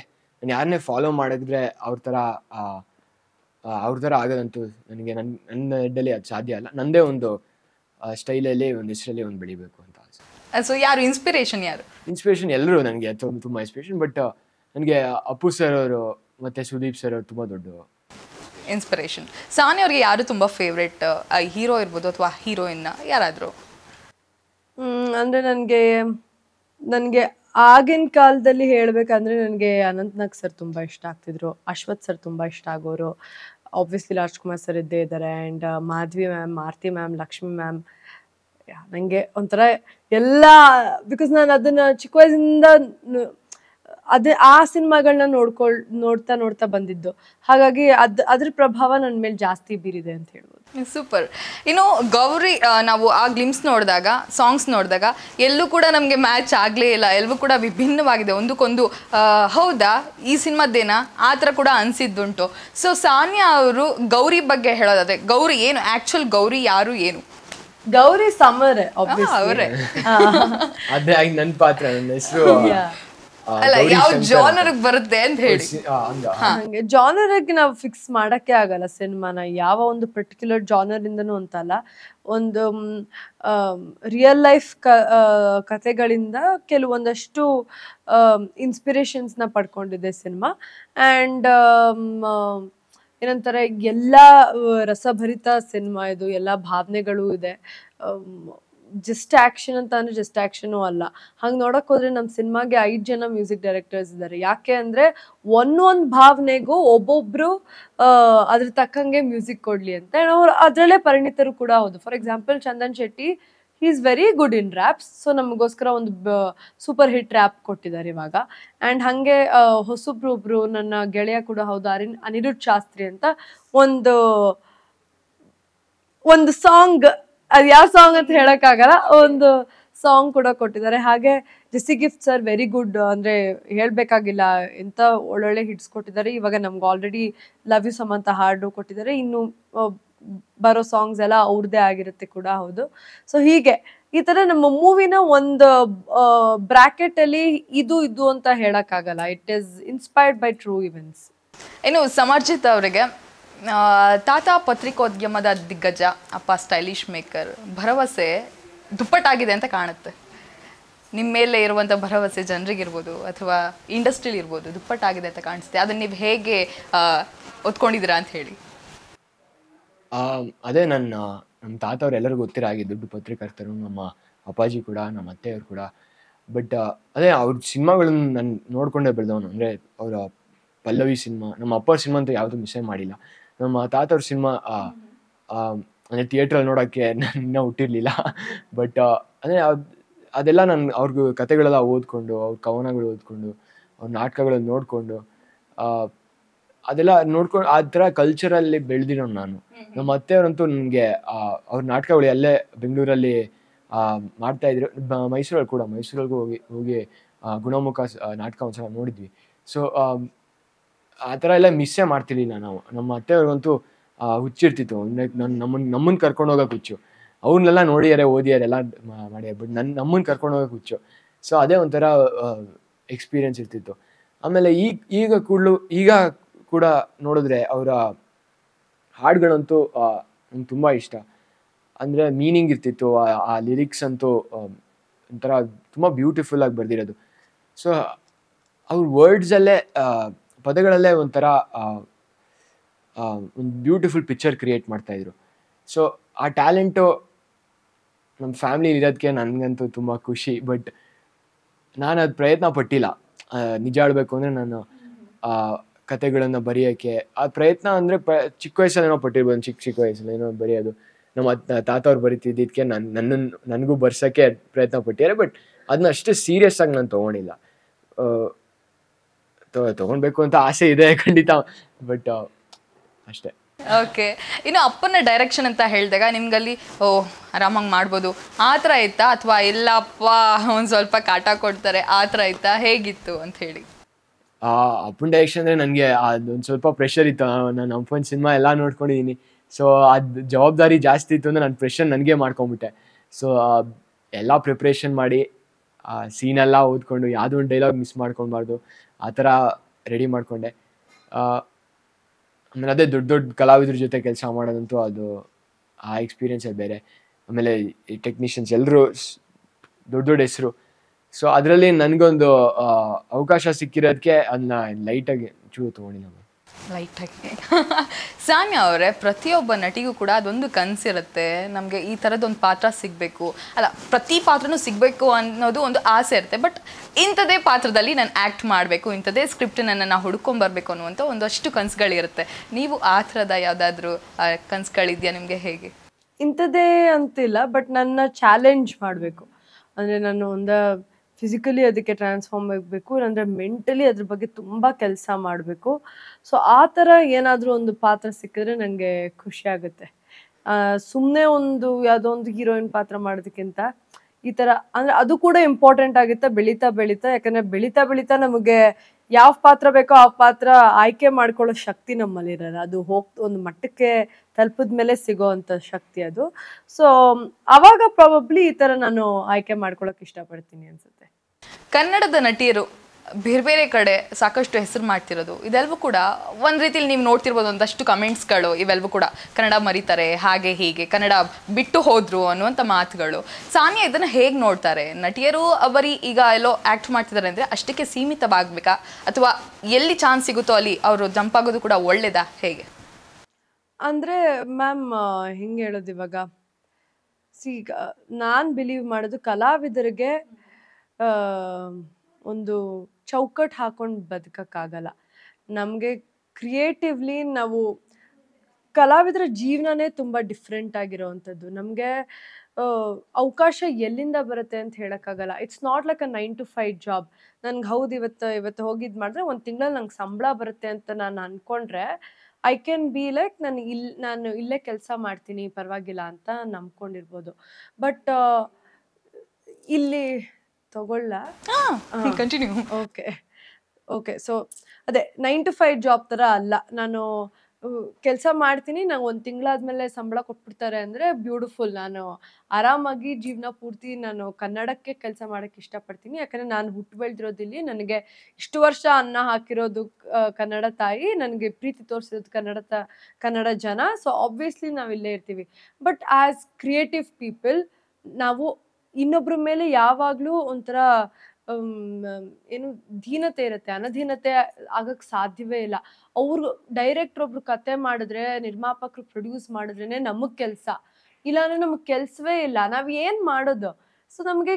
S3: ನಾನು ಯಾರನ್ನೇ ಫಾಲೋ ಮಾಡಿದ್ರೆ ಅವ್ರ ಥರ ಅವ್ರ ಥರ ಆಗೋದಂತೂ ನನಗೆ ನನ್ನ ನನ್ನ ಹೆಡ್ಡಲ್ಲಿ ಅದು ಸಾಧ್ಯ ಅಲ್ಲ ನನ್ನದೇ ಒಂದು ಸ್ಟೈಲಲ್ಲಿ ಒಂದು ಹೆಸರಲ್ಲಿ ಒಂದು ಬೆಳಿಬೇಕು ಅಂತ
S1: ಆಸೆ ಸೊ ಯಾರು ಇನ್ಸ್ಪಿರೇಷನ್ ಯಾರು
S3: ಇನ್ಸ್ಪಿರೇಷನ್ ಎಲ್ಲರೂ ನನಗೆ ತುಂಬ ಇನ್ಸ್ಪಿರೇಷನ್ ಬಟ್ ನನಗೆ ಅಪ್ಪು ಸರ್ ಅವರು ಮತ್ತು ಸುದೀಪ್ ಸರ್ ಅವರು ತುಂಬ ದೊಡ್ಡ
S1: ಇನ್ಸ್ಪಿರೇಷನ್ ಸಾನಿ ಅವ್ರಿಗೆ ಯಾರು ತುಂಬ ಫೇವ್ರೆಟ್ ಹೀರೋ ಇರ್ಬೋದು ಅಥವಾ ಹೀರೋಯಿನ್ನ ಯಾರಾದರೂ ಅಂದರೆ ನನಗೆ
S2: ನನಗೆ ಆಗಿನ ಕಾಲದಲ್ಲಿ ಹೇಳ್ಬೇಕಂದ್ರೆ ನನಗೆ ನಾಗ್ ಸರ್ ತುಂಬ ಇಷ್ಟ ಆಗ್ತಿದ್ರು ಅಶ್ವಥ್ ಸರ್ ತುಂಬ ಇಷ್ಟ ಆಗೋರು ಆಬ್ವಿಯಸ್ಲಿ ರಾಜ್ಕುಮಾರ್ ಸರ್ ಇದ್ದೇ ಇದ್ದಾರೆ and Madhvi ma'am Maruti ma'am Lakshmi ma'am ನನಗೆ ಒಂಥರ ಎಲ್ಲ ಬಿಕಾಸ್ ನಾನು ಅದನ್ನು ಚಿಕ್ಕ ವಯಸ್ಸಿಂದ ಅದೇ ಆ ಸಿನಿಮಾಗಳನ್ನ ನೋಡ್ಕೊಳ್ ನೋಡ್ತಾ ನೋಡ್ತಾ ಬಂದಿದ್ದು ಹಾಗಾಗಿ ಅದ್ ಅದ್ರ ಪ್ರಭಾವ ನನ್ನ ಮೇಲೆ
S1: ಜಾಸ್ತಿ ಬೀರಿದೆ ಅಂತ ಹೇಳ್ಬೋದು ಸೂಪರ್ ಇನ್ನು ಗೌರಿ ನಾವು ಆ ಗ್ಲಿಮ್ಸ್ ನೋಡಿದಾಗ ಸಾಂಗ್ಸ್ ನೋಡಿದಾಗ ಎಲ್ಲೂ ಕೂಡ ನಮಗೆ ಮ್ಯಾಚ್ ಆಗಲೇ ಇಲ್ಲ ಎಲ್ಲವೂ ಕೂಡ ವಿಭಿನ್ನವಾಗಿದೆ ಒಂದಕ್ಕೊಂದು ಹೌದಾ ಈ ಸಿನಿಮಾದ್ದೇನಾ ಆ ಥರ ಕೂಡ ಅನಿಸಿದ್ದುಂಟು ಸೊ ಸಾನಿಯಾ ಅವರು ಗೌರಿ ಬಗ್ಗೆ ಹೇಳೋದಾದ್ರೆ ಗೌರಿ ಏನು ಆ್ಯಕ್ಚುಲ್ ಗೌರಿ ಯಾರು ಏನು ಗೌರಿ ಸಮರ್ ಅವರೇ
S3: ಅದೇ ನನ್ನ ಪಾತ್ರ ನನ್ನ ಹೆಸರು ಅಲ್ಲ ಜಾನರ್ ಅಂತ ಹೇಳಿ
S2: ನಾವು ಫಿಕ್ಸ್ ಮಾಡಕ್ಕೆ ಆಗಲ್ಲ ಸಿನಿಮಾನ ಯಾವ ಒಂದು ಪರ್ಟಿಕ್ಯುಲರ್ ಜಾನರ್ ಇಂದನು ಅಂತಲ್ಲ ಒಂದು ರಿಯಲ್ ಲೈಫ್ ಕಥೆಗಳಿಂದ ಕೆಲವೊಂದಷ್ಟು ಇನ್ಸ್ಪಿರೇಷನ್ಸ್ ನ ಪಡ್ಕೊಂಡಿದೆ ಸಿನಿಮಾ ಅಂಡ್ ಏನಂತಾರೆ ಎಲ್ಲ ರಸಭರಿತ ಸಿನಿಮಾ ಇದು ಎಲ್ಲ ಭಾವನೆಗಳು ಇದೆ ಜಸ್ಟ್ ಆ್ಯಕ್ಷನ್ ಅಂತ ಅಂದ್ರೆ ಜಸ್ಟ್ ಆ್ಯಕ್ಷನೂ ಅಲ್ಲ ಹಂಗೆ ನೋಡಕ್ ಹೋದ್ರೆ ನಮ್ಮ ಸಿನಿಮಾಗೆ ಐದು ಜನ ಮ್ಯೂಸಿಕ್ ಡೈರೆಕ್ಟರ್ಸ್ ಇದ್ದಾರೆ ಯಾಕೆ ಅಂದರೆ ಒಂದೊಂದು ಭಾವನೆಗೂ ಒಬ್ಬೊಬ್ಬರು ಅದ್ರ ತಕ್ಕಂಗೆ ಮ್ಯೂಸಿಕ್ ಕೊಡಲಿ ಅಂತ ಅವ್ರು ಅದರಲ್ಲೇ ಪರಿಣಿತರು ಕೂಡ ಹೌದು for example Chandan Shetty he is very good in raps so ನಮಗೋಸ್ಕರ ಒಂದು ಸೂಪರ್ ಹಿಟ್ ರ್ಯಾಪ್ ಕೊಟ್ಟಿದ್ದಾರೆ ಇವಾಗ ಆ್ಯಂಡ್ ಹಾಗೆ ಹೊಸೊಬ್ರು ಒಬ್ಬರು ನನ್ನ ಗೆಳೆಯ ಕೂಡ ಹೌದು ಅರಿನ್ ಅನಿರುದ್ಧ್ ಶಾಸ್ತ್ರಿ ಅಂತ ಒಂದು ಒಂದು ಸಾಂಗ್ ಅದ್ ಯಾವ ಸಾಂಗ್ ಅಂತ ಹೇಳಕ್ ಆಗಲ್ಲ ಒಂದು ಸಾಂಗ್ ಕೂಡ ಕೊಟ್ಟಿದ್ದಾರೆ ಹಾಗೆ Jassie Gift sir very good ಅಂದ್ರೆ ಹೇಳ್ಬೇಕಾಗಿಲ್ಲ ಎಂತ ಒಳ್ಳೊಳ್ಳೆ ಹಿಟ್ಸ್ ಕೊಟ್ಟಿದ್ದಾರೆ ಇವಾಗ ನಮ್ಗೆ ಆಲ್ರೆಡಿ ಲವ್ ಯು ಸಮ್ ಅಂತ ಹಾಡು ಕೊಟ್ಟಿದ್ದಾರೆ ಇನ್ನು ಬರೋ ಸಾಂಗ್ಸ್ ಎಲ್ಲ ಅವ್ರದ್ದೇ ಆಗಿರುತ್ತೆ ಕೂಡ ಹೌದು ಸೊ ಹೀಗೆ ಈ ತರ ನಮ್ಮ ಮೂವಿನ ಒಂದು
S1: ಬ್ರಾಕೆಟ್ ಅಲ್ಲಿ ಇದು ಇದು ಅಂತ ಆಗಲ್ಲ it is inspired by true events ಇನ್ನು ಸಮರ್ಜಿತ್ ಅವರಿಗೆ ತಾತ ಪತ್ರಿಕೋದ್ಯಮದ ದಿಗ್ಗಜ ಅಪ್ಪ ಸ್ಟೈಲಿಶ್ ಮೇಕರ್ ಭರವಸೆ ದುಪ್ಪಟ್ಟಾಗಿದೆ ಅಂತ ಕಾಣುತ್ತೆ ನಿಮ್ಮ ಮೇಲೆ ಇರುವಂಥ ಭರವಸೆ ಜನರಿಗಿರ್ಬೋದು ಅಥವಾ ಇಂಡಸ್ಟ್ರಿಲಿ ಇರ್ಬೋದು ದುಪ್ಪಟ್ಟಾಗಿದೆ ಅಂತ ಕಾಣಿಸುತ್ತೆ ಅದನ್ನು ನೀವು ಹೇಗೆ ಒತ್ಕೊಂಡಿದ್ದೀರಾ ಅಂತ ಹೇಳಿ
S3: ಅದೇ ನನ್ನ ನಮ್ಮ ತಾತ ಗೊತ್ತಿರ ಗೊತ್ತಿರಾಗಿ ದುಡ್ಡು ಪತ್ರಿಕರ್ತರು ನಮ್ಮ ಅಪ್ಪಾಜಿ ಕೂಡ ನಮ್ಮ ಅತ್ತೆಯವರು ಕೂಡ ಬಟ್ ಅದೇ ಅವ್ರ ಸಿನಿಮಾಗಳನ್ನು ನಾನು ನೋಡಿಕೊಂಡೇ ಬೆಳೆದವನು ಅಂದರೆ ಅವರ ಪಲ್ಲವಿ ಸಿನಿಮಾ ನಮ್ಮ ಅಪ್ಪ ಸಿನಿಮಾ ಅಂತೂ ಯಾವುದೂ ಮಿಸ್ಸೇ ಮಾಡಿಲ್ಲ ನಮ್ಮ ತಾತವ್ರ ಸಿನಿಮಾ ಅಂದರೆ ಥಿಯೇಟ್ರಲ್ಲಿ ನೋಡೋಕ್ಕೆ ನಾನು ಇನ್ನೂ ಹುಟ್ಟಿರಲಿಲ್ಲ ಬಟ್ ಅಂದರೆ ಅದೆಲ್ಲ ನಾನು ಅವ್ರಿಗೂ ಕತೆಗಳೆಲ್ಲ ಓದ್ಕೊಂಡು ಅವ್ರ ಕವನಗಳು ಓದ್ಕೊಂಡು ಅವ್ರ ನಾಟಕಗಳನ್ನು ನೋಡಿಕೊಂಡು ಅದೆಲ್ಲ ನೋಡ್ಕೊಂಡು ಆ ಥರ ಕಲ್ಚರಲ್ಲಿ ಬೆಳೆದಿರೋನು ನಾನು ನಮ್ಮ ಅತ್ತೆಯವರಂತೂ ನನಗೆ ಅವ್ರ ನಾಟಕಗಳು ಅಲ್ಲೇ ಬೆಂಗಳೂರಲ್ಲಿ ಮಾಡ್ತಾ ಇದ್ರು ಮೈಸೂರಲ್ಲಿ ಕೂಡ ಮೈಸೂರಲ್ಲಿಗೂ ಹೋಗಿ ಹೋಗಿ ಗುಣಮುಖ ನಾಟಕ ಒಂದ್ಸಲ ನೋಡಿದ್ವಿ ಸೊ ಆ ಥರ ಎಲ್ಲ ಮಿಸ್ಸೇ ಮಾಡ್ತಿರ್ಲಿಲ್ಲ ನಾವು ನಮ್ಮ ಅತ್ತೆಯವ್ರಿಗಂತೂ ಹುಚ್ಚಿರ್ತಿತ್ತು ಲೈಕ್ ನನ್ನ ನಮ್ಮನ್ನು ನಮ್ಮನ್ನು ಕರ್ಕೊಂಡು ಹೋಗೋಕೆ ಹುಚ್ಚು ಅವ್ರನ್ನೆಲ್ಲ ನೋಡಿದ್ದಾರೆ ಓದಿಯಾರೆ ಎಲ್ಲ ಮಾಡ್ಯಾರ ಬಟ್ ನನ್ನ ನಮ್ಮನ್ನು ಕರ್ಕೊಂಡು ಹೋಗೋಕೆ ಹುಚ್ಚು ಸೊ ಅದೇ ಒಂಥರ ಎಕ್ಸ್ಪೀರಿಯನ್ಸ್ ಇರ್ತಿತ್ತು ಆಮೇಲೆ ಈಗ ಈಗ ಕೂಡಲು ಈಗ ಕೂಡ ನೋಡಿದ್ರೆ ಅವರ ಹಾಡುಗಳಂತೂ ನಂಗೆ ತುಂಬ ಇಷ್ಟ ಅಂದರೆ ಮೀನಿಂಗ್ ಇರ್ತಿತ್ತು ಆ ಲಿರಿಕ್ಸ್ ಅಂತೂ ಒಂಥರ ತುಂಬ ಬ್ಯೂಟಿಫುಲ್ಲಾಗಿ ಬರೆದಿರೋದು ಸೊ ಅವ್ರ ವರ್ಡ್ಸಲ್ಲೇ ಪದಗಳಲ್ಲೇ ಒಂಥರ ಒಂದು ಬ್ಯೂಟಿಫುಲ್ ಪಿಕ್ಚರ್ ಕ್ರಿಯೇಟ್ ಮಾಡ್ತಾಯಿದ್ರು ಸೊ ಆ ಟ್ಯಾಲೆಂಟು ನಮ್ಮ ಫ್ಯಾಮಿಲಿ ಇರೋದಕ್ಕೆ ನನಗಂತೂ ತುಂಬ ಖುಷಿ ಬಟ್ ನಾನು ಅದು ಪ್ರಯತ್ನ ಪಟ್ಟಿಲ್ಲ ನಿಜ ಆಡಬೇಕು ಅಂದರೆ ನಾನು ಕತೆಗಳನ್ನು ಬರೆಯೋಕ್ಕೆ ಆ ಪ್ರಯತ್ನ ಅಂದರೆ ಪ್ರ ಚಿಕ್ಕ ವಯಸ್ಸಲ್ಲಿ ಏನೋ ಪಟ್ಟಿರ್ಬೋದು ಚಿಕ್ಕ ಚಿಕ್ಕ ವಯಸ್ಸಲ್ಲಿ ಏನೋ ಬರೆಯೋದು ನಮ್ಮ ತಾತ ಅವ್ರು ಬರಿತಿದ್ದಕ್ಕೆ ನನ್ನ ನನ್ನನ್ನು ನನಗೂ ಬರ್ಸೋಕ್ಕೆ ಪ್ರಯತ್ನ ಪಟ್ಟಿದ್ದಾರೆ ಬಟ್ ಅದನ್ನ ಅಷ್ಟೇ ಸೀರಿಯಸ್ಸಾಗಿ ನಾನು ತೊಗೊಂಡಿಲ್ಲ ತಗೊಳ್ಬೇಕು ಅಂತ ಆಸೆ ಇದೆ ಖಂಡಿತ ಬಟ್ uh, ಅಷ್ಟೇ
S1: ಓಕೆ ಇನ್ನು ಅಪ್ಪನ ಡೈರೆಕ್ಷನ್ ಅಂತ ಹೇಳಿದಾಗ ನಿಮ್ಗಲ್ಲಿ ಓ ಆರಾಮಾಗಿ ಮಾಡ್ಬೋದು ಆ ಥರ ಇತ್ತಾ ಅಥವಾ ಎಲ್ಲ ಅಪ್ಪ ಒಂದು ಸ್ವಲ್ಪ ಕಾಟ ಕೊಡ್ತಾರೆ ಆ ಥರ ಇತ್ತಾ ಹೇಗಿತ್ತು ಅಂತ ಹೇಳಿ
S3: ಅಪ್ಪನ ಡೈರೆಕ್ಷನ್ ಅಂದರೆ ನನಗೆ ಅದೊಂದು ಸ್ವಲ್ಪ ಪ್ರೆಷರ್ ಇತ್ತು ನಾನು ಅಪ್ಪನ ಸಿನಿಮಾ ಎಲ್ಲ ನೋಡ್ಕೊಂಡಿದ್ದೀನಿ ಸೊ ಅದು ಜವಾಬ್ದಾರಿ ಜಾಸ್ತಿ ಇತ್ತು ಅಂದರೆ ನಾನು ಪ್ರೆಷರ್ ನನಗೆ ಮಾಡ್ಕೊಂಬಿಟ್ಟೆ ಸೊ ಎಲ್ಲ ಪ್ರಿಪ್ರೇಷನ್ ಮಾಡಿ ಆ ಸೀನೆಲ್ಲ ಓದ್ಕೊಂಡು ಯಾವುದೋ ಒಂದು ಡೈಲಾಗ್ ಮಿಸ್ ಮಾಡ್ಕೊಬಾರ್ದು ಆ ಥರ ರೆಡಿ ಮಾಡಿಕೊಂಡೆ ಆಮೇಲೆ ಅದೇ ದೊಡ್ಡ ದೊಡ್ಡ ಕಲಾವಿದ್ರ ಜೊತೆ ಕೆಲಸ ಮಾಡೋದಂತೂ ಅದು ಆ ಎಕ್ಸ್ಪೀರಿಯೆನ್ಸೇ ಬೇರೆ ಆಮೇಲೆ ಈ ಟೆಕ್ನಿಷಿಯನ್ಸ್ ಎಲ್ಲರೂ ದೊಡ್ಡ ದೊಡ್ಡ ಹೆಸರು ಸೊ ಅದರಲ್ಲಿ ನನಗೊಂದು ಅವಕಾಶ ಸಿಕ್ಕಿರೋದಕ್ಕೆ ಅದನ್ನ ಲೈಟಾಗಿ ಚೂರು ತೊಗೊಂಡಿ ನಾನು
S1: ಲೈಟಾಗಿ ಸಾಮ್ಯ ಅವರೇ ಪ್ರತಿಯೊಬ್ಬ ನಟಿಗೂ ಕೂಡ ಅದೊಂದು ಕನಸಿರುತ್ತೆ ನಮಗೆ ಈ ಥರದ್ದೊಂದು ಪಾತ್ರ ಸಿಗಬೇಕು ಅಲ್ಲ ಪ್ರತಿ ಪಾತ್ರನೂ ಸಿಗಬೇಕು ಅನ್ನೋದು ಒಂದು ಆಸೆ ಇರುತ್ತೆ ಬಟ್ ಇಂಥದೇ ಪಾತ್ರದಲ್ಲಿ ನಾನು ಆ್ಯಕ್ಟ್ ಮಾಡಬೇಕು ಇಂಥದೇ ಸ್ಕ್ರಿಪ್ಟನ್ನು ನಾನು ಹುಡ್ಕೊಂಬರ್ಬೇಕು ಅನ್ನುವಂಥ ಒಂದಷ್ಟು ಕನಸುಗಳಿರುತ್ತೆ ನೀವು ಆ ಥರದ ಯಾವುದಾದ್ರೂ ಕನಸುಗಳಿದೆಯಾ ನಿಮಗೆ ಹೇಗೆ
S2: ಇಂಥದೇ ಅಂತಿಲ್ಲ ಬಟ್ ನನ್ನ ಚಾಲೆಂಜ್ ಮಾಡಬೇಕು ಅಂದರೆ ನಾನು ಒಂದು ಫಿಸಿಕಲಿ ಅದಕ್ಕೆ ಟ್ರಾನ್ಸ್ಫಾರ್ಮ್ ಆಗಬೇಕು ಇಲ್ಲಾಂದರೆ ಮೆಂಟಲಿ ಅದ್ರ ಬಗ್ಗೆ ತುಂಬ ಕೆಲಸ ಮಾಡಬೇಕು ಸೊ ಆ ಥರ ಏನಾದರೂ ಒಂದು ಪಾತ್ರ ಸಿಕ್ಕಿದ್ರೆ ನನಗೆ ಖುಷಿ ಆಗುತ್ತೆ ಸುಮ್ಮನೆ ಒಂದು ಯಾವುದೋ ಒಂದು ಹೀರೋಯಿನ್ ಪಾತ್ರ ಮಾಡೋದಕ್ಕಿಂತ ಈ ತರ ಅಂದ್ರೆ ಅದು ಕೂಡ ಇಂಪಾರ್ಟೆಂಟ್ ಆಗುತ್ತೆ ಬೆಳೀತಾ ಬೆಳೀತಾ ಯಾಕಂದ್ರೆ ಬೆಳೀತಾ ಬೆಳೀತಾ ನಮಗೆ ಯಾವ ಪಾತ್ರ ಬೇಕೋ ಆ ಪಾತ್ರ ಆಯ್ಕೆ ಮಾಡ್ಕೊಳ್ಳೋ ಶಕ್ತಿ ನಮ್ಮಲ್ಲಿರಲ್ಲ ಅದು ಹೋಗ್ ಒಂದು ಮಟ್ಟಕ್ಕೆ ತಲುಪಿದ ಮೇಲೆ ಸಿಗೋ ಅಂತ ಶಕ್ತಿ ಅದು ಸೊ ಅವಾಗ ಪ್ರಾಬಬ್ಲಿ ಈ ತರ ನಾನು ಆಯ್ಕೆ ಮಾಡ್ಕೊಳಕ್ ಇಷ್ಟಪಡ್ತೀನಿ ಅನ್ಸುತ್ತೆ
S1: ಕನ್ನಡದ ನಟಿಯರು ಬೇರೆ ಬೇರೆ ಕಡೆ ಸಾಕಷ್ಟು ಹೆಸರು ಮಾಡ್ತಿರೋದು ಇದೆಲ್ಲವೂ ಕೂಡ ಒಂದು ರೀತಿಲಿ ನೀವು ನೋಡ್ತಿರ್ಬೋದು ಒಂದಷ್ಟು ಕಮೆಂಟ್ಸ್ಗಳು ಇವೆಲ್ಲವೂ ಕೂಡ ಕನ್ನಡ ಮರಿತಾರೆ ಹಾಗೆ ಹೀಗೆ ಕನ್ನಡ ಬಿಟ್ಟು ಹೋದರು ಅನ್ನುವಂಥ ಮಾತುಗಳು ಸಾನಿಯಾ ಇದನ್ನು ಹೇಗೆ ನೋಡ್ತಾರೆ ನಟಿಯರು ಅವರಿ ಈಗ ಎಲ್ಲೋ ಆ್ಯಕ್ಟ್ ಮಾಡ್ತಿದ್ದಾರೆ ಅಂದರೆ ಅಷ್ಟಕ್ಕೆ ಸೀಮಿತವಾಗಬೇಕಾ ಅಥವಾ ಎಲ್ಲಿ ಚಾನ್ಸ್ ಸಿಗುತ್ತೋ ಅಲ್ಲಿ ಅವರು ಜಂಪ್ ಆಗೋದು ಕೂಡ ಒಳ್ಳೆಯದಾ ಹೇಗೆ
S2: ಅಂದರೆ ಮ್ಯಾಮ್ ಹಿಂಗೆ ಹೇಳೋದು ಇವಾಗ ಸೀಗ ನಾನು ಬಿಲೀವ್ ಮಾಡೋದು ಕಲಾವಿದರಿಗೆ ಒಂದು ಚೌಕಟ್ಟು ಹಾಕೊಂಡು ಬದುಕಕ್ಕಾಗಲ್ಲ ನಮಗೆ ಕ್ರಿಯೇಟಿವ್ಲಿ ನಾವು ಕಲಾವಿದರ ಜೀವನನೇ ತುಂಬ ಡಿಫ್ರೆಂಟ್ ಆಗಿರೋವಂಥದ್ದು ನಮಗೆ ಅವಕಾಶ ಎಲ್ಲಿಂದ ಬರುತ್ತೆ ಅಂತ ಹೇಳೋಕ್ಕಾಗಲ್ಲ it's not like a nine to five job ನನಗೆ ಹೌದು ಇವತ್ತು ಇವತ್ತು ಹೋಗಿದ್ದು ಮಾಡಿದ್ರೆ ಒಂದು ತಿಂಗಳಲ್ಲಿ ನಂಗೆ ಸಂಬಳ ಬರುತ್ತೆ ಅಂತ ನಾನು ಅಂದ್ಕೊಂಡ್ರೆ ಐ ಕ್ಯಾನ್ ಬಿ ಲೈಕ್ ನಾನು ಇಲ್ಲಿ ನಾನು ಇಲ್ಲೇ ಕೆಲಸ ಮಾಡ್ತೀನಿ ಪರವಾಗಿಲ್ಲ ಅಂತ ನಂಬ್ಕೊಂಡಿರ್ಬೋದು ಬಟ್ ಇಲ್ಲಿ ತಗೊಳ್ಳ ಕಂಟಿನ್ಯೂ ಓಕೆ ಓಕೆ ಸೊ ಅದೇ ನೈನ್ ಟು ಫೈವ್ ಜಾಬ್ ಥರ ಅಲ್ಲ ನಾನು ಕೆಲಸ ಮಾಡ್ತೀನಿ ನಂಗೆ ಒಂದು ತಿಂಗಳಾದ್ಮೇಲೆ ಸಂಬಳ ಕೊಟ್ಬಿಡ್ತಾರೆ ಅಂದರೆ ಬ್ಯೂಟಿಫುಲ್ ನಾನು ಆರಾಮಾಗಿ ಜೀವನ ಪೂರ್ತಿ ನಾನು ಕನ್ನಡಕ್ಕೆ ಕೆಲಸ ಮಾಡೋಕ್ಕೆ ಇಷ್ಟಪಡ್ತೀನಿ ಯಾಕಂದರೆ ನಾನು ಹುಟ್ಟು ಬೆಳೆದಿರೋದಿಲ್ಲಿ ನನಗೆ ಇಷ್ಟು ವರ್ಷ ಅನ್ನ ಹಾಕಿರೋದು ಕನ್ನಡ ತಾಯಿ ನನಗೆ ಪ್ರೀತಿ ತೋರಿಸಿರೋದು ಕನ್ನಡ ತ ಕನ್ನಡ ಜನ ಸೊ ಆಬ್ವಿಯಸ್ಲಿ ನಾವು ಇಲ್ಲೇ ಇರ್ತೀವಿ ಬಟ್ ಆಸ್ ಕ್ರಿಯೇಟಿವ್ ಪೀಪಲ್ ನಾವು ಇನ್ನೊಬ್ರ ಮೇಲೆ ಯಾವಾಗ್ಲೂ ಒಂಥರ ಏನು ಧೀನತೆ ಇರುತ್ತೆ ಅನಧೀನತೆ ಆಗಕ್ಕೆ ಸಾಧ್ಯವೇ ಇಲ್ಲ ಅವ್ರು ಡೈರೆಕ್ಟರ್ ಒಬ್ರು ಕತೆ ಮಾಡಿದ್ರೆ ನಿರ್ಮಾಪಕರು ಪ್ರೊಡ್ಯೂಸ್ ಮಾಡಿದ್ರೇನೆ ನಮಗ್ ಕೆಲಸ ಇಲ್ಲಾಂದ್ರೆ ನಮಗೆ ಕೆಲಸವೇ ಇಲ್ಲ ನಾವು ಏನು ಮಾಡೋದು ಸೊ ನಮಗೆ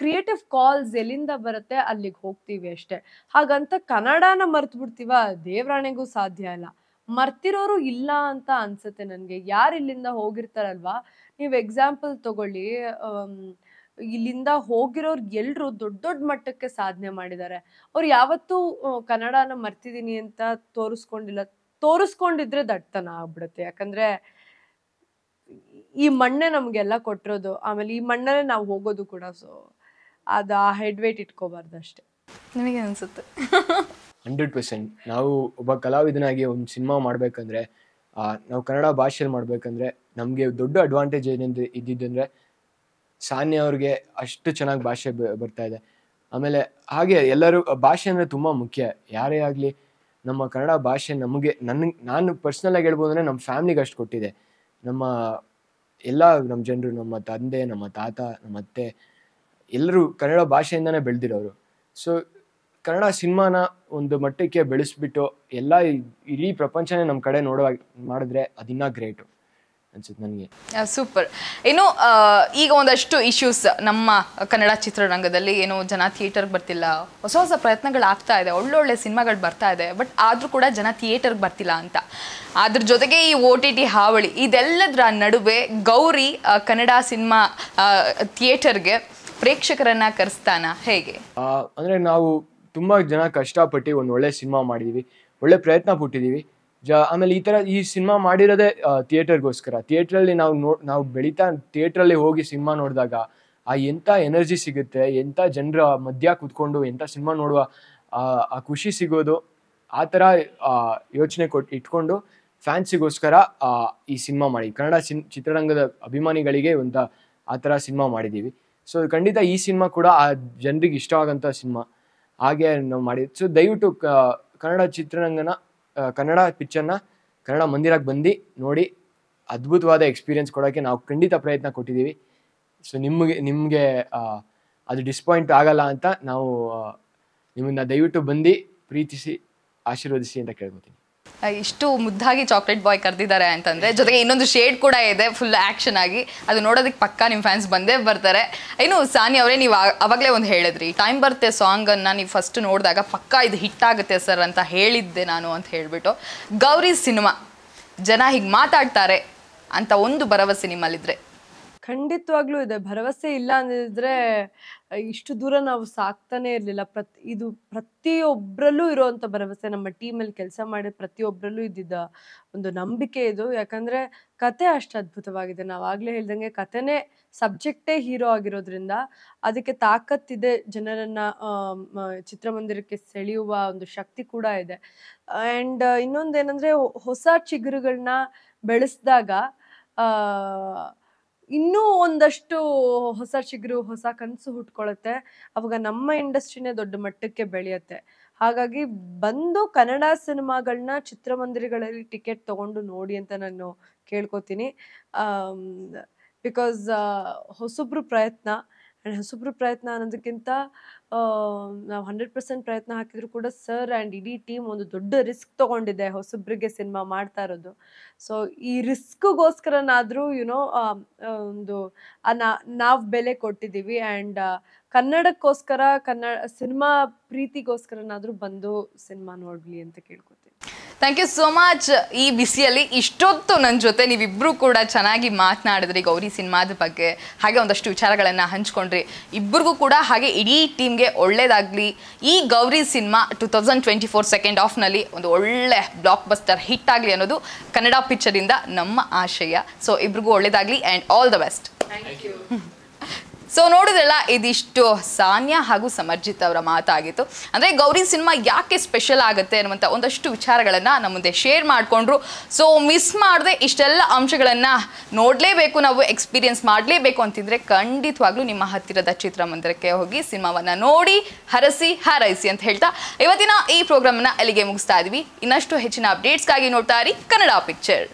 S2: ಕ್ರಿಯೇಟಿವ್ ಕಾಲ್ಸ್ ಎಲ್ಲಿಂದ ಬರುತ್ತೆ ಅಲ್ಲಿಗೆ ಹೋಗ್ತೀವಿ ಅಷ್ಟೇ ಹಾಗಂತ ಕನ್ನಡನ ಮರ್ತು ಬಿಡ್ತೀವ ದೇವರಾಣೆಗೂ ಸಾಧ್ಯ ಇಲ್ಲ ಮರ್ತಿರೋರು ಇಲ್ಲ ಅಂತ ಅನ್ಸುತ್ತೆ ನನಗೆ ಯಾರು ಇಲ್ಲಿಂದ ಹೋಗಿರ್ತಾರಲ್ವಾ ನೀವು ಎಕ್ಸಾಂಪಲ್ ತಗೊಳ್ಳಿ ಇಲ್ಲಿಂದ ಹೋಗಿರೋರು ಎಲ್ಲರೂ ದೊಡ್ಡ ದೊಡ್ಡ ಮಟ್ಟಕ್ಕೆ ಸಾಧನೆ ಮಾಡಿದ್ದಾರೆ ಅವ್ರು ಯಾವತ್ತೂ ಕನ್ನಡನ ಮರ್ತಿದೀನಿ ಅಂತ ತೋರಿಸ್ಕೊಂಡಿಲ್ಲ ತೋರಿಸ್ಕೊಂಡಿದ್ರೆ ದಟ್ಟತನ ಆಗ್ಬಿಡುತ್ತೆ ಯಾಕಂದ್ರೆ ಈ ಮಣ್ಣೆ ನಮಗೆಲ್ಲ ಕೊಟ್ಟಿರೋದು ಆಮೇಲೆ ಈ ಮಣ್ಣಲ್ಲೇ ನಾವು ಹೋಗೋದು ಕೂಡ ಸೊ ಅದು ಆ ಹೆಡ್ ವೇಟ್ ಇಟ್ಕೋಬಾರ್ದು ಅಷ್ಟೇ ನನಗೆ ಅನಿಸುತ್ತೆ
S3: ಹಂಡ್ರೆಡ್ ಪರ್ಸೆಂಟ್ ನಾವು ಒಬ್ಬ ಕಲಾವಿದನಾಗಿ ಒಂದು ಸಿನಿಮಾ ಮಾಡಬೇಕಂದ್ರೆ ನಾವು ಕನ್ನಡ ಭಾಷೆಯಲ್ಲಿ ಮಾಡಬೇಕಂದ್ರೆ ನಮಗೆ ದೊಡ್ಡ ಅಡ್ವಾಂಟೇಜ್ ಏನಂದ್ರೆ ಇದ್ದಿದ್ದಂದ್ರೆ ಸಾನ್ಯ ಅವ್ರಿಗೆ ಅಷ್ಟು ಚೆನ್ನಾಗಿ ಭಾಷೆ ಬರ್ತಾ ಇದೆ ಆಮೇಲೆ ಹಾಗೆ ಎಲ್ಲರೂ ಭಾಷೆ ಅಂದರೆ ತುಂಬ ಮುಖ್ಯ ಯಾರೇ ಆಗಲಿ ನಮ್ಮ ಕನ್ನಡ ಭಾಷೆ ನಮಗೆ ನನ್ನ ನಾನು ಆಗಿ ಹೇಳ್ಬೋದು ಅಂದರೆ ನಮ್ಮ ಫ್ಯಾಮ್ಲಿಗೆ ಅಷ್ಟು ಕೊಟ್ಟಿದೆ ನಮ್ಮ ಎಲ್ಲ ನಮ್ಮ ಜನರು ನಮ್ಮ ತಂದೆ ನಮ್ಮ ತಾತ ನಮ್ಮ ಅತ್ತೆ ಎಲ್ಲರೂ ಕನ್ನಡ ಭಾಷೆಯಿಂದನೇ ಬೆಳೆದಿರೋರು ಸೊ ಕನ್ನಡ ಸಿನಿಮಾನ ಒಂದು ಮಟ್ಟಕ್ಕೆ ಬೆಳೆಸ್ಬಿಟ್ಟು ಎಲ್ಲ ಇಡೀ ಪ್ರಪಂಚನೇ ನಮ್ಮ ಕಡೆ ನೋಡುವ ಮಾಡಿದ್ರೆ ಅದಿನ್ನ ಗ್ರೇಟು ಅನ್ಸುತ್ತೆ ನನಗೆ
S1: ಸೂಪರ್ ಏನು ಈಗ ಒಂದಷ್ಟು ಇಶ್ಯೂಸ್ ನಮ್ಮ ಕನ್ನಡ ಚಿತ್ರರಂಗದಲ್ಲಿ ಏನು ಜನ ಥಿಯೇಟರ್ ಬರ್ತಿಲ್ಲ ಹೊಸ ಹೊಸ ಪ್ರಯತ್ನಗಳು ಆಗ್ತಾ ಇದೆ ಒಳ್ಳೊಳ್ಳೆ ಸಿನಿಮಾಗಳು ಬರ್ತಾ ಇದೆ ಬಟ್ ಆದರೂ ಕೂಡ ಜನ ಥಿಯೇಟರ್ಗೆ ಬರ್ತಿಲ್ಲ ಅಂತ ಅದ್ರ ಜೊತೆಗೆ ಈ ಓ ಟಿ ಟಿ ಹಾವಳಿ ಇದೆಲ್ಲದರ ನಡುವೆ ಗೌರಿ ಕನ್ನಡ ಸಿನಿಮಾ ಥಿಯೇಟರ್ಗೆ ಪ್ರೇಕ್ಷಕರನ್ನ ಕರೆಸ್ತಾನ ಹೇಗೆ
S3: ಅಂದರೆ ನಾವು ತುಂಬ ಜನ ಕಷ್ಟಪಟ್ಟು ಒಂದು ಒಳ್ಳೆ ಸಿನಿಮಾ ಮಾಡಿದ್ದೀವಿ ಒಳ್ಳೆ ಪ್ರಯತ್ನ ಪುಟ್ಟಿದ್ದೀವಿ ಜ ಆಮೇಲೆ ಈ ಥರ ಈ ಸಿನಿಮಾ ಮಾಡಿರೋದೇ ಥಿಯೇಟರ್ಗೋಸ್ಕರ ಥಿಯೇಟ್ರಲ್ಲಿ ನಾವು ನೋ ನಾವು ಬೆಳೀತಾ ಥಿಯೇಟ್ರಲ್ಲಿ ಹೋಗಿ ಸಿನಿಮಾ ನೋಡಿದಾಗ ಆ ಎಂಥ ಎನರ್ಜಿ ಸಿಗುತ್ತೆ ಎಂಥ ಜನರ ಮಧ್ಯ ಕೂತ್ಕೊಂಡು ಎಂಥ ಸಿನಿಮಾ ನೋಡುವ ಆ ಖುಷಿ ಸಿಗೋದು ಆ ಥರ ಯೋಚನೆ ಕೊಟ್ಟು ಇಟ್ಕೊಂಡು ಫ್ಯಾನ್ಸಿಗೋಸ್ಕರ ಈ ಸಿನಿಮಾ ಮಾಡಿ ಕನ್ನಡ ಸಿನ್ ಚಿತ್ರರಂಗದ ಅಭಿಮಾನಿಗಳಿಗೆ ಒಂದು ಆ ಥರ ಸಿನಿಮಾ ಮಾಡಿದ್ದೀವಿ ಸೊ ಖಂಡಿತ ಈ ಸಿನಿಮಾ ಕೂಡ ಆ ಜನರಿಗೆ ಇಷ್ಟ ಸಿನ್ಮಾ ಸಿನಿಮಾ ಹಾಗೆ ನಾವು ಮಾಡಿದ್ದು ಸೊ ದಯವಿಟ್ಟು ಕನ್ನಡ ಚಿತ್ರರಂಗನ ಕನ್ನಡ ಪಿಕ್ಚರ್ನ ಕನ್ನಡ ಮಂದಿರಕ್ಕೆ ಬಂದು ನೋಡಿ ಅದ್ಭುತವಾದ ಎಕ್ಸ್ಪೀರಿಯನ್ಸ್ ಕೊಡೋಕ್ಕೆ ನಾವು ಖಂಡಿತ ಪ್ರಯತ್ನ ಕೊಟ್ಟಿದ್ದೀವಿ ಸೊ ನಿಮಗೆ ನಿಮಗೆ ಅದು ಡಿಸ್ಪಾಯಿಂಟ್ ಆಗಲ್ಲ ಅಂತ ನಾವು ನಿಮ್ಮನ್ನು ದಯವಿಟ್ಟು ಬಂದು ಪ್ರೀತಿಸಿ ಆಶೀರ್ವದಿಸಿ ಅಂತ ಕೇಳ್ಕೊತೀನಿ
S1: ಇಷ್ಟು ಮುದ್ದಾಗಿ ಚಾಕ್ಲೇಟ್ ಬಾಯ್ ಕರೆದಿದ್ದಾರೆ ಅಂತಂದರೆ ಜೊತೆಗೆ ಇನ್ನೊಂದು ಶೇಡ್ ಕೂಡ ಇದೆ ಫುಲ್ ಆ್ಯಕ್ಷನ್ ಆಗಿ ಅದು ನೋಡೋದಕ್ಕೆ ಪಕ್ಕ ನಿಮ್ಮ ಫ್ಯಾನ್ಸ್ ಬಂದೇ ಬರ್ತಾರೆ ಏನು ಸಾನಿ ಅವರೇ ನೀವು ಅವಾಗಲೇ ಒಂದು ಹೇಳಿದ್ರಿ ಟೈಮ್ ಬರುತ್ತೆ ಸಾಂಗನ್ನು ನೀವು ಫಸ್ಟ್ ನೋಡಿದಾಗ ಪಕ್ಕ ಇದು ಹಿಟ್ ಆಗುತ್ತೆ ಸರ್ ಅಂತ ಹೇಳಿದ್ದೆ ನಾನು ಅಂತ ಹೇಳಿಬಿಟ್ಟು ಗೌರಿ ಸಿನಿಮಾ ಜನ ಹೀಗೆ ಮಾತಾಡ್ತಾರೆ ಅಂತ ಒಂದು ಭರವಸೆ ನಿಮ್ಮಲ್ಲಿದ್ದರೆ
S2: ಖಂಡಿತವಾಗ್ಲೂ ಇದೆ ಭರವಸೆ ಇಲ್ಲ ಅಂದಿದ್ರೆ ಇಷ್ಟು ದೂರ ನಾವು ಸಾಕ್ತಾನೆ ಇರಲಿಲ್ಲ ಪ್ರತ್ ಇದು ಪ್ರತಿಯೊಬ್ಬರಲ್ಲೂ ಇರೋವಂಥ ಭರವಸೆ ನಮ್ಮ ಟೀಮಲ್ಲಿ ಕೆಲಸ ಮಾಡಿದ ಪ್ರತಿಯೊಬ್ಬರಲ್ಲೂ ಇದ್ದಿದ್ದ ಒಂದು ನಂಬಿಕೆ ಇದು ಯಾಕಂದರೆ ಕತೆ ಅಷ್ಟು ಅದ್ಭುತವಾಗಿದೆ ನಾವು ಆಗಲೇ ಹೇಳ್ದಂಗೆ ಕತೆನೇ ಸಬ್ಜೆಕ್ಟೇ ಹೀರೋ ಆಗಿರೋದ್ರಿಂದ ಅದಕ್ಕೆ ತಾಕತ್ತಿದೆ ಜನರನ್ನು ಚಿತ್ರಮಂದಿರಕ್ಕೆ ಸೆಳೆಯುವ ಒಂದು ಶಕ್ತಿ ಕೂಡ ಇದೆ ಆ್ಯಂಡ್ ಏನಂದರೆ ಹೊಸ ಚಿಗುರುಗಳನ್ನ ಬೆಳೆಸಿದಾಗ ಇನ್ನೂ ಒಂದಷ್ಟು ಹೊಸ ಚಿಗುರು ಹೊಸ ಕನಸು ಹುಟ್ಕೊಳ್ಳುತ್ತೆ ಅವಾಗ ನಮ್ಮ ಇಂಡಸ್ಟ್ರಿನೇ ದೊಡ್ಡ ಮಟ್ಟಕ್ಕೆ ಬೆಳೆಯುತ್ತೆ ಹಾಗಾಗಿ ಬಂದು ಕನ್ನಡ ಸಿನಿಮಾಗಳನ್ನ ಚಿತ್ರಮಂದಿರಗಳಲ್ಲಿ ಟಿಕೆಟ್ ತಗೊಂಡು ನೋಡಿ ಅಂತ ನಾನು ಕೇಳ್ಕೊತೀನಿ ಬಿಕಾಸ್ ಹೊಸಬ್ರು ಪ್ರಯತ್ನ ಆ್ಯಂಡ್ ಹೊಸಬ್ರ ಪ್ರಯತ್ನ ಅನ್ನೋದಕ್ಕಿಂತ ನಾವು ಹಂಡ್ರೆಡ್ ಪರ್ಸೆಂಟ್ ಪ್ರಯತ್ನ ಹಾಕಿದ್ರು ಕೂಡ ಸರ್ ಆ್ಯಂಡ್ ಇಡೀ ಟೀಮ್ ಒಂದು ದೊಡ್ಡ ರಿಸ್ಕ್ ತೊಗೊಂಡಿದೆ ಹೊಸಬ್ರಿಗೆ ಸಿನಿಮಾ ಮಾಡ್ತಾ ಇರೋದು ಸೊ ಈ ರಿಸ್ಕ್ಗೋಸ್ಕರನಾದರೂ ಯುನೋ ಒಂದು ನಾವು ಬೆಲೆ ಕೊಟ್ಟಿದ್ದೀವಿ ಆ್ಯಂಡ್ ಕನ್ನಡಕ್ಕೋಸ್ಕರ ಕನ್ನಡ ಸಿನಿಮಾ ಪ್ರೀತಿಗೋಸ್ಕರನಾದರೂ ಬಂದು ಸಿನಿಮಾ ನೋಡಲಿ ಅಂತ ಕೇಳ್ಕೊತೀನಿ
S1: ಥ್ಯಾಂಕ್ ಯು ಸೋ ಮಚ್ ಈ ಬಿಸಿಯಲ್ಲಿ ಇಷ್ಟೊತ್ತು ನನ್ನ ಜೊತೆ ನೀವಿಬ್ಬರು ಕೂಡ ಚೆನ್ನಾಗಿ ಮಾತನಾಡಿದ್ರಿ ಗೌರಿ ಸಿನಿಮಾದ ಬಗ್ಗೆ ಹಾಗೆ ಒಂದಷ್ಟು ವಿಚಾರಗಳನ್ನು ಹಂಚ್ಕೊಂಡ್ರಿ ಇಬ್ಬರಿಗೂ ಕೂಡ ಹಾಗೆ ಇಡೀ ಟೀಮ್ಗೆ ಒಳ್ಳೇದಾಗಲಿ ಈ Gauri cinema two thousand twenty four second ಆಫ್ನಲ್ಲಿ ಒಂದು ಒಳ್ಳೆ ಬ್ಲಾಕ್ ಬಸ್ಟರ್ ಹಿಟ್ ಆಗಲಿ ಅನ್ನೋದು ಕನ್ನಡ ಪಿಕ್ಚರಿಂದ ನಮ್ಮ ಆಶಯ ಸೊ ಇಬ್ರಿಗೂ ಒಳ್ಳೇದಾಗಲಿ and all the best thank you so ನೋಡಿದ್ರಲ್ಲ ಇದಿಷ್ಟು ಸಾನ್ಯಾ ಹಾಗೂ ಸಮರ್ಜಿತ್ ಅವರ ಮಾತಾಗಿತ್ತು ಅಂದರೆ ಗೌರಿ ಸಿನಿಮಾ ಯಾಕೆ ಸ್ಪೆಷಲ್ ಆಗುತ್ತೆ ಅನ್ನುವಂಥ ಒಂದಷ್ಟು ವಿಚಾರಗಳನ್ನು ನಮ್ಮ ಮುಂದೆ ಶೇರ್ ಮಾಡಿಕೊಂಡ್ರು ಸೊ ಮಿಸ್ ಮಾಡದೆ ಇಷ್ಟೆಲ್ಲ ಅಂಶಗಳನ್ನು ನೋಡಲೇಬೇಕು ನಾವು ಎಕ್ಸ್ಪೀರಿಯೆನ್ಸ್ ಮಾಡಲೇಬೇಕು ಅಂತಿದ್ರೆ ಖಂಡಿತವಾಗ್ಲೂ ನಿಮ್ಮ ಹತ್ತಿರದ ಚಿತ್ರಮಂದಿರಕ್ಕೆ ಹೋಗಿ ಸಿನಿಮಾವನ್ನು ನೋಡಿ ಹರಸಿ ಹಾರೈಸಿ ಅಂತ ಹೇಳ್ತಾ ಇವತ್ತಿನ ಈ ಪ್ರೋಗ್ರಾಮನ್ನು ಅಲ್ಲಿಗೆ ಮುಗಿಸ್ತಾ ಇದ್ವಿ ಇನ್ನಷ್ಟು ಹೆಚ್ಚಿನ ಅಪ್ಡೇಟ್ಸ್ಗಾಗಿ ನೋಡ್ತಾ ಇರಿ ಕನ್ನಡ ಪಿಕ್ಚರ್